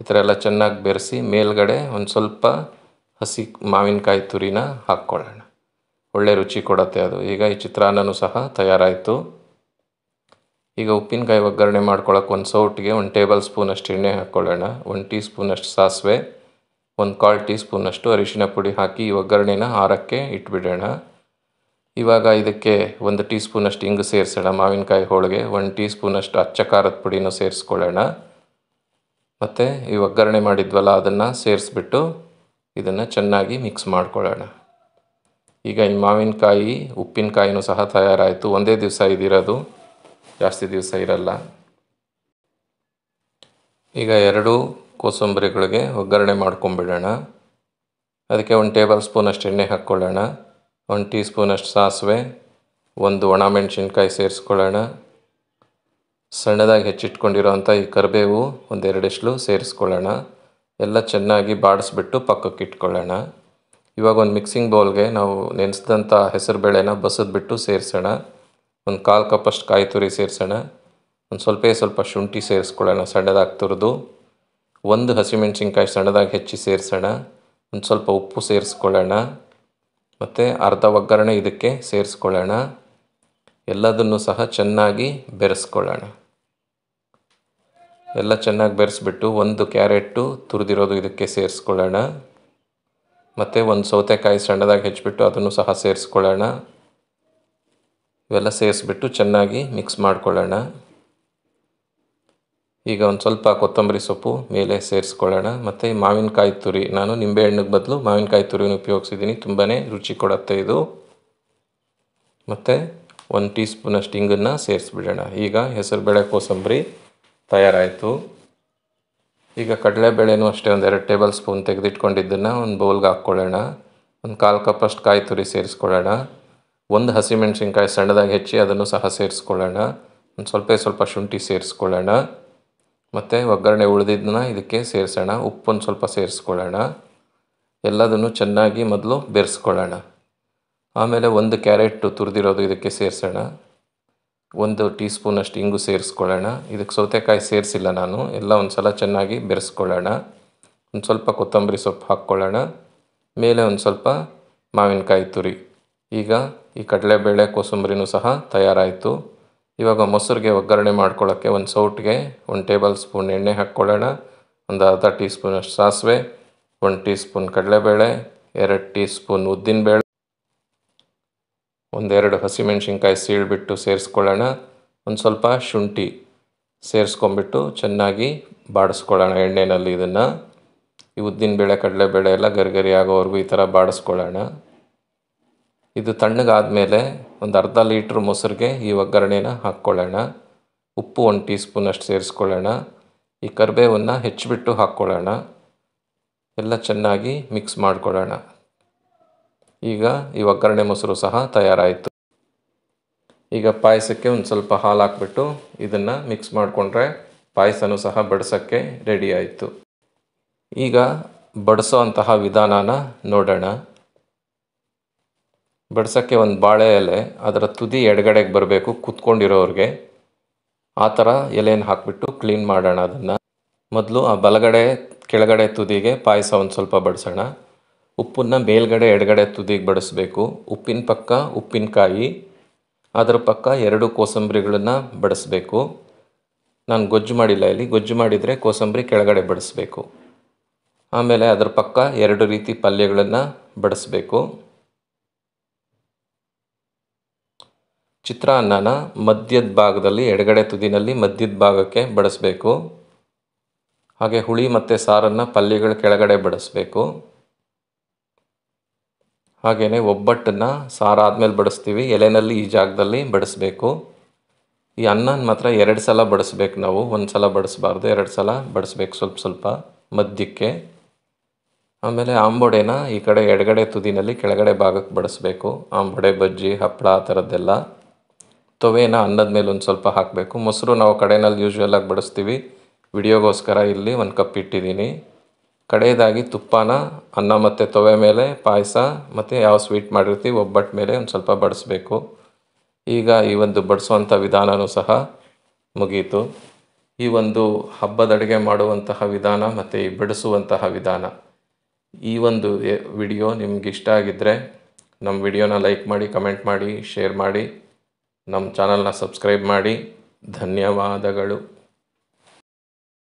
ಈ ಥರ ಎಲ್ಲ ಚೆನ್ನಾಗಿ ಬೆರೆಸಿ ಮೇಲ್ಗಡೆ ಒಂದು ಸ್ವಲ್ಪ ಹಸಿ ಮಾವಿನಕಾಯಿ ತುರಿನ ಹಾಕ್ಕೊಳ್ಳೋಣ ಒಳ್ಳೆ ರುಚಿ ಕೊಡುತ್ತೆ ಅದು ಈಗ ಈ ಚಿತ್ರಾನ್ನನೂ ಸಹ ತಯಾರಾಯಿತು ಈಗ ಉಪ್ಪಿನಕಾಯಿ ಒಗ್ಗರಣೆ ಮಾಡ್ಕೊಳ್ಳೋಕೆ ಒಂದು ಸೌಟಿಗೆ ಒಂದು ಟೇಬಲ್ ಸ್ಪೂನಷ್ಟು ಎಣ್ಣೆ ಹಾಕ್ಕೊಳ್ಳೋಣ ಒಂದು ಟೀ ಸ್ಪೂನಷ್ಟು ಸಾಸಿವೆ ಒಂದು ಕಾಲು ಟೀ ಸ್ಪೂನಷ್ಟು ಅರಿಶಿನ ಪುಡಿ ಹಾಕಿ ಈ ಒಗ್ಗರಣೆನ ಆರಕ್ಕೆ ಇಟ್ಬಿಡೋಣ ಇವಾಗ ಇದಕ್ಕೆ ಒಂದು ಟೀ ಸ್ಪೂನಷ್ಟು ಹಿಂಗೆ ಸೇರಿಸೋಣ ಮಾವಿನಕಾಯಿ ಹೋಳಿಗೆ ಒಂದು ಟೀ ಸ್ಪೂನಷ್ಟು ಅಚ್ಚ ಖಾರದ ಪುಡಿನೂ ಸೇರಿಸ್ಕೊಳ್ಳೋಣ ಮತ್ತು ಈ ಒಗ್ಗರಣೆ ಮಾಡಿದ್ವಲ್ಲ ಅದನ್ನು ಸೇರಿಸ್ಬಿಟ್ಟು ಇದನ್ನು ಚೆನ್ನಾಗಿ ಮಿಕ್ಸ್ ಮಾಡ್ಕೊಳ್ಳೋಣ ಈಗ ಈ ಮಾವಿನಕಾಯಿ ಉಪ್ಪಿನಕಾಯಿನೂ ಸಹ ತಯಾರಾಯಿತು ಒಂದೇ ದಿವಸ ಇದಿರೋದು ಜಾಸ್ತಿ ದಿವಸ ಇರಲ್ಲ ಈಗ ಎರಡು ಕೋಸಂಬರಿಗಳಿಗೆ ಒಗ್ಗರಣೆ ಮಾಡ್ಕೊಂಬಿಡೋಣ ಅದಕ್ಕೆ ಒಂದು ಟೇಬಲ್ ಸ್ಪೂನಷ್ಟು ಎಣ್ಣೆ ಹಾಕ್ಕೊಳ್ಳೋಣ ಒಂದು ಟೀ ಸ್ಪೂನಷ್ಟು ಸಾಸಿವೆ ಒಂದು ಒಣ ಮೆಣಸಿನ್ಕಾಯಿ ಸೇರಿಸ್ಕೊಳ್ಳೋಣ ಸಣ್ಣದಾಗಿ ಹೆಚ್ಚಿಟ್ಕೊಂಡಿರೋವಂಥ ಈ ಕರಿಬೇವು ಒಂದೆರಡಿಷ್ಟು ಸೇರಿಸ್ಕೊಳ್ಳೋಣ ಎಲ್ಲ ಚೆನ್ನಾಗಿ ಬಾಡಿಸ್ಬಿಟ್ಟು ಪಕ್ಕಕ್ಕೆ ಇಟ್ಕೊಳ್ಳೋಣ ಇವಾಗ ಒಂದು ಮಿಕ್ಸಿಂಗ್ ಬೌಲ್ಗೆ ನಾವು ನೆನೆಸಿದಂಥ ಹೆಸರು ಬೇಳೆನ ಬಸಿದ್ಬಿಟ್ಟು ಸೇರಿಸೋಣ ಒಂದು ಕಾಲು ಕಪ್ಪಷ್ಟು ಕಾಯಿ ತುರಿ ಸೇರಿಸೋಣ ಒಂದು ಸ್ವಲ್ಪ ಸ್ವಲ್ಪ ಶುಂಠಿ ಸೇರಿಸ್ಕೊಳ್ಳೋಣ ಸಣ್ಣದಾಗಿ ತುರಿದು ಒಂದು ಹಸಿಮೆಣ್ಸಿನ್ಕಾಯಿ ಸಣ್ಣದಾಗಿ ಹೆಚ್ಚಿ ಸೇರಿಸೋಣ ಒಂದು ಸ್ವಲ್ಪ ಉಪ್ಪು ಸೇರಿಸ್ಕೊಳ್ಳೋಣ ಮತ್ತು ಅರ್ಧ ಒಗ್ಗರಣೆ ಇದಕ್ಕೆ ಸೇರಿಸ್ಕೊಳ್ಳೋಣ ಎಲ್ಲದನ್ನು ಸಹ ಚೆನ್ನಾಗಿ ಬೆರೆಸ್ಕೊಳ್ಳೋಣ ಎಲ್ಲ ಚೆನ್ನಾಗಿ ಬೆರೆಸ್ಬಿಟ್ಟು ಒಂದು ಕ್ಯಾರೆಟು ತುರಿದಿರೋದು ಇದಕ್ಕೆ ಸೇರಿಸ್ಕೊಳ್ಳೋಣ ಮತ್ತು ಒಂದು ಸೌತೆಕಾಯಿ ಸಣ್ಣದಾಗಿ ಹೆಚ್ಚಿಬಿಟ್ಟು ಅದನ್ನು ಸಹ ಸೇರಿಸ್ಕೊಳ್ಳೋಣ ಇವೆಲ್ಲ ಸೇರಿಸ್ಬಿಟ್ಟು ಚೆನ್ನಾಗಿ ಮಿಕ್ಸ್ ಮಾಡ್ಕೊಳ್ಳೋಣ ಈಗ ಒಂದು ಸ್ವಲ್ಪ ಕೊತ್ತಂಬರಿ ಸೊಪ್ಪು ಮೇಲೆ ಸೇರಿಸ್ಕೊಳ್ಳೋಣ ಮತ್ತು ಮಾವಿನಕಾಯಿ ತುರಿ ನಾನು ನಿಂಬೆಹಣ್ಣಿಗೆ ಬದಲು ಮಾವಿನಕಾಯಿ ತುರಿನ ಉಪಯೋಗಿಸಿದ್ದೀನಿ ತುಂಬಾ ರುಚಿ ಕೊಡುತ್ತೆ ಇದು ಮತ್ತು ಒಂದು ಟೀ ಸ್ಪೂನಷ್ಟು ಹಿಂಗನ್ನು ಸೇರಿಸ್ಬಿಡೋಣ ಈಗ ಹೆಸರುಬೇಳೆ ಕೋಸಂಬರಿ ತಯಾರಾಯಿತು ಈಗ ಕಡಲೆಬೇಳೆನೂ ಅಷ್ಟೇ ಒಂದು ಎರಡು ಟೇಬಲ್ ಸ್ಪೂನ್ ತೆಗೆದಿಟ್ಕೊಂಡಿದ್ದನ್ನು ಒಂದು ಬೌಲ್ಗೆ ಹಾಕ್ಕೊಳ್ಳೋಣ ಒಂದು ಕಾಲು ಕಪ್ಪಷ್ಟು ಕಾಯಿ ತುರಿ ಸೇರಿಸ್ಕೊಳ್ಳೋಣ ಒಂದು ಹಸಿಮೆಣಸಿನ್ಕಾಯಿ ಸಣ್ಣದಾಗಿ ಹೆಚ್ಚಿ ಅದನ್ನು ಸಹ ಸೇರಿಸ್ಕೊಳ್ಳೋಣ ಒಂದು ಸ್ವಲ್ಪ ಸ್ವಲ್ಪ ಶುಂಠಿ ಸೇರಿಸ್ಕೊಳ್ಳೋಣ ಮತ್ತು ಒಗ್ಗರಣೆ ಉಳಿದಿದ್ದನ್ನ ಇದಕ್ಕೆ ಸೇರಿಸೋಣ ಉಪ್ಪನ್ನು ಸ್ವಲ್ಪ ಸೇರಿಸ್ಕೊಳ್ಳೋಣ ಎಲ್ಲದನ್ನು ಚೆನ್ನಾಗಿ ಮೊದಲು ಬೆರೆಸ್ಕೊಳ್ಳೋಣ ಆಮೇಲೆ ಒಂದು ಕ್ಯಾರೆಟ್ ತುರಿದಿರೋದು ಇದಕ್ಕೆ ಸೇರಿಸೋಣ ಒಂದು ಟೀ ಸ್ಪೂನಷ್ಟು ಇಂಗು ಸೇರಿಸ್ಕೊಳ್ಳೋಣ ಇದಕ್ಕೆ ಸೌತೆಕಾಯಿ ಸೇರಿಸಿಲ್ಲ ನಾನು ಎಲ್ಲ ಒಂದು ಸಲ ಚೆನ್ನಾಗಿ ಬೆರೆಸ್ಕೊಳ್ಳೋಣ ಒಂದು ಸ್ವಲ್ಪ ಕೊತ್ತಂಬರಿ ಸೊಪ್ಪು ಹಾಕ್ಕೊಳ್ಳೋಣ ಮೇಲೆ ಒಂದು ಸ್ವಲ್ಪ ಮಾವಿನಕಾಯಿ ತುರಿ ಈಗ ಈ ಕಡಲೆಬೇಳೆ ಕೋಸಂಬರಿನೂ ಸಹ ತಯಾರಾಯಿತು ಇವಾಗ ಮೊಸರಿಗೆ ಒಗ್ಗರಣೆ ಮಾಡ್ಕೊಳ್ಳೋಕ್ಕೆ ಒಂದು ಸೌಟಿಗೆ ಒಂದು ಟೇಬಲ್ ಸ್ಪೂನ್ ಎಣ್ಣೆ ಹಾಕ್ಕೊಳ್ಳೋಣ ಒಂದು ಅರ್ಧ ಟೀ ಸ್ಪೂನಷ್ಟು ಸಾಸಿವೆ ಒಂದು ಟೀ ಸ್ಪೂನ್ ಕಡಲೆಬೇಳೆ ಎರಡು ಟೀ ಸ್ಪೂನ್ ಉದ್ದಿನಬೇಳೆ ಒಂದೆರಡು ಹಸಿಮೆಣ್ಸಿನ್ಕಾಯಿ ಸೀಳ್ಬಿಟ್ಟು ಸೇರಿಸ್ಕೊಳ್ಳೋಣ ಒಂದು ಸ್ವಲ್ಪ ಶುಂಠಿ ಸೇರಿಸ್ಕೊಂಬಿಟ್ಟು ಚೆನ್ನಾಗಿ ಬಾಡಿಸ್ಕೊಳ್ಳೋಣ ಎಣ್ಣೆಯಲ್ಲಿ ಇದನ್ನು ಈ ಉದ್ದಿನಬೇಳೆ ಕಡಲೆಬೇಳೆ ಎಲ್ಲ ಗರಿಗರಿ ಆಗೋವರೆಗೂ ಈ ಥರ ಬಾಡಿಸ್ಕೊಳ್ಳೋಣ ಇದು ತಣ್ಣಗಾದ ಮೇಲೆ ಒಂದು ಅರ್ಧ ಲೀಟ್ರ್ ಮೊಸರಿಗೆ ಈ ಒಗ್ಗರಣೆನ ಹಾಕ್ಕೊಳ್ಳೋಣ ಉಪ್ಪು ಒಂದು ಟೀ ಸ್ಪೂನಷ್ಟು ಸೇರಿಸ್ಕೊಳ್ಳೋಣ ಈ ಕರಿಬೇವನ್ನು ಹೆಚ್ಚಿಬಿಟ್ಟು ಹಾಕ್ಕೊಳ್ಳೋಣ ಎಲ್ಲ ಚೆನ್ನಾಗಿ ಮಿಕ್ಸ್ ಮಾಡಿಕೊಳ್ಳೋಣ ಈಗ ಈ ಒಗ್ಗರಣೆ ಮೊಸರು ಸಹ ತಯಾರಾಯಿತು ಈಗ ಪಾಯಸಕ್ಕೆ ಒಂದು ಸ್ವಲ್ಪ ಹಾಲು ಹಾಕ್ಬಿಟ್ಟು ಇದನ್ನು ಮಿಕ್ಸ್ ಮಾಡಿಕೊಂಡ್ರೆ ಪಾಯಸನೂ ಸಹ ಬಡಿಸೋಕ್ಕೆ ರೆಡಿ ಆಯಿತು ಈಗ ಬಡಿಸೋ ಅಂತಹ ವಿಧಾನನ ನೋಡೋಣ ಬಡ್ಸೋಕ್ಕೆ ಒಂದು ಬಾಳೆ ಎಲೆ ಅದರ ತುದಿ ಎಡಗಡೆಗೆ ಬರಬೇಕು ಕುತ್ಕೊಂಡಿರೋರಿಗೆ ಆ ಥರ ಎಲೆಯನ್ನು ಹಾಕಿಬಿಟ್ಟು ಕ್ಲೀನ್ ಮಾಡೋಣ ಅದನ್ನು ಮೊದಲು ಆ ಬಲಗಡೆ ಕೆಳಗಡೆ ತುದಿಗೆ ಪಾಯಸ ಒಂದು ಸ್ವಲ್ಪ ಬಡಿಸೋಣ ಉಪ್ಪನ್ನು ಮೇಲ್ಗಡೆ ಎಡಗಡೆ ತುದಿಗೆ ಬಡಿಸ್ಬೇಕು ಉಪ್ಪಿನ ಪಕ್ಕ ಉಪ್ಪಿನಕಾಯಿ ಅದರ ಪಕ್ಕ ಎರಡು ಕೋಸಂಬರಿಗಳನ್ನು ಬಡಿಸ್ಬೇಕು ನಾನು ಗೊಜ್ಜು ಮಾಡಿಲ್ಲ ಇಲ್ಲಿ ಗೊಜ್ಜು ಮಾಡಿದರೆ ಕೋಸಂಬರಿ ಕೆಳಗಡೆ ಬಡಿಸ್ಬೇಕು ಆಮೇಲೆ ಅದರ ಪಕ್ಕ ಎರಡು ರೀತಿ ಪಲ್ಯಗಳನ್ನು ಬಡಿಸ್ಬೇಕು ಚಿತ್ರಾನ್ನನ ಮಧ್ಯದ ಭಾಗದಲ್ಲಿ ಎಡಗಡೆ ತುದಿನಲ್ಲಿ ಮಧ್ಯದ ಭಾಗಕ್ಕೆ ಬಡಿಸಬೇಕು ಹಾಗೆ ಹುಳಿ ಮತ್ತು ಸಾರನ್ನು ಪಲ್ಯಗಳ ಕೆಳಗಡೆ ಬಡಿಸಬೇಕು ಹಾಗೆಯೇ ಒಬ್ಬಟ್ಟನ್ನು ಸಾರಾದಮೇಲೆ ಬಡಿಸ್ತೀವಿ ಎಲೆನಲ್ಲಿ ಈ ಜಾಗದಲ್ಲಿ ಬಡಿಸಬೇಕು ಈ ಅನ್ನನ ಮಾತ್ರ ಎರಡು ಸಲ ಬಡಿಸ್ಬೇಕು ನಾವು ಒಂದು ಸಲ ಬಡಿಸಬಾರ್ದು ಎರಡು ಸಲ ಬಡಿಸ್ಬೇಕು ಸ್ವಲ್ಪ ಸ್ವಲ್ಪ ಮಧ್ಯಕ್ಕೆ ಆಮೇಲೆ ಆಂಬೊಡೆನ ಈ ಕಡೆ ಎಡಗಡೆ ತುದಿನಲ್ಲಿ ಕೆಳಗಡೆ ಭಾಗಕ್ಕೆ ಬಡಿಸ್ಬೇಕು ಆಂಬೊಡೆ ಬಜ್ಜಿ ಹಪ್ಪಳ ಆ ಥರದ್ದೆಲ್ಲ ತೊವೇನ ಅನ್ನದ ಮೇಲೆ ಒಂದು ಸ್ವಲ್ಪ ಹಾಕಬೇಕು ಮೊಸರು ನಾವು ಕಡೆಯಲ್ಲಿ ಯೂಶ್ವಲಾಗಿ ಬಡಿಸ್ತೀವಿ ವಿಡಿಯೋಗೋಸ್ಕರ ಇಲ್ಲಿ ಒಂದು ಕಪ್ ಇಟ್ಟಿದ್ದೀನಿ ಕಡೆಯದಾಗಿ ತುಪ್ಪನ ಅನ್ನ ಮತ್ತು ತೊವೆ ಮೇಲೆ ಪಾಯಸ ಮತ್ತು ಯಾವ ಸ್ವೀಟ್ ಮಾಡಿರ್ತೀವಿ ಒಬ್ಬಟ್ಟು ಮೇಲೆ ಒಂದು ಸ್ವಲ್ಪ ಬಡಿಸ್ಬೇಕು ಈಗ ಈ ಒಂದು ಬಡಿಸುವಂಥ ವಿಧಾನವೂ ಸಹ ಮುಗಿಯಿತು ಈ ಒಂದು ಹಬ್ಬದ ಅಡುಗೆ ಮಾಡುವಂತಹ ವಿಧಾನ ಮತ್ತು ಈ ಬಿಡಿಸುವಂತಹ ವಿಧಾನ ಈ ಒಂದು ವಿಡಿಯೋ ನಿಮ್ಗೆ ಇಷ್ಟ ಆಗಿದ್ದರೆ ನಮ್ಮ ವಿಡಿಯೋನ ಲೈಕ್ ಮಾಡಿ ಕಮೆಂಟ್ ಮಾಡಿ ಶೇರ್ ಮಾಡಿ ನಮ್ಮ ಚಾನಲ್ನ ಸಬ್ಸ್ಕ್ರೈಬ್ ಮಾಡಿ ಧನ್ಯವಾದಗಳು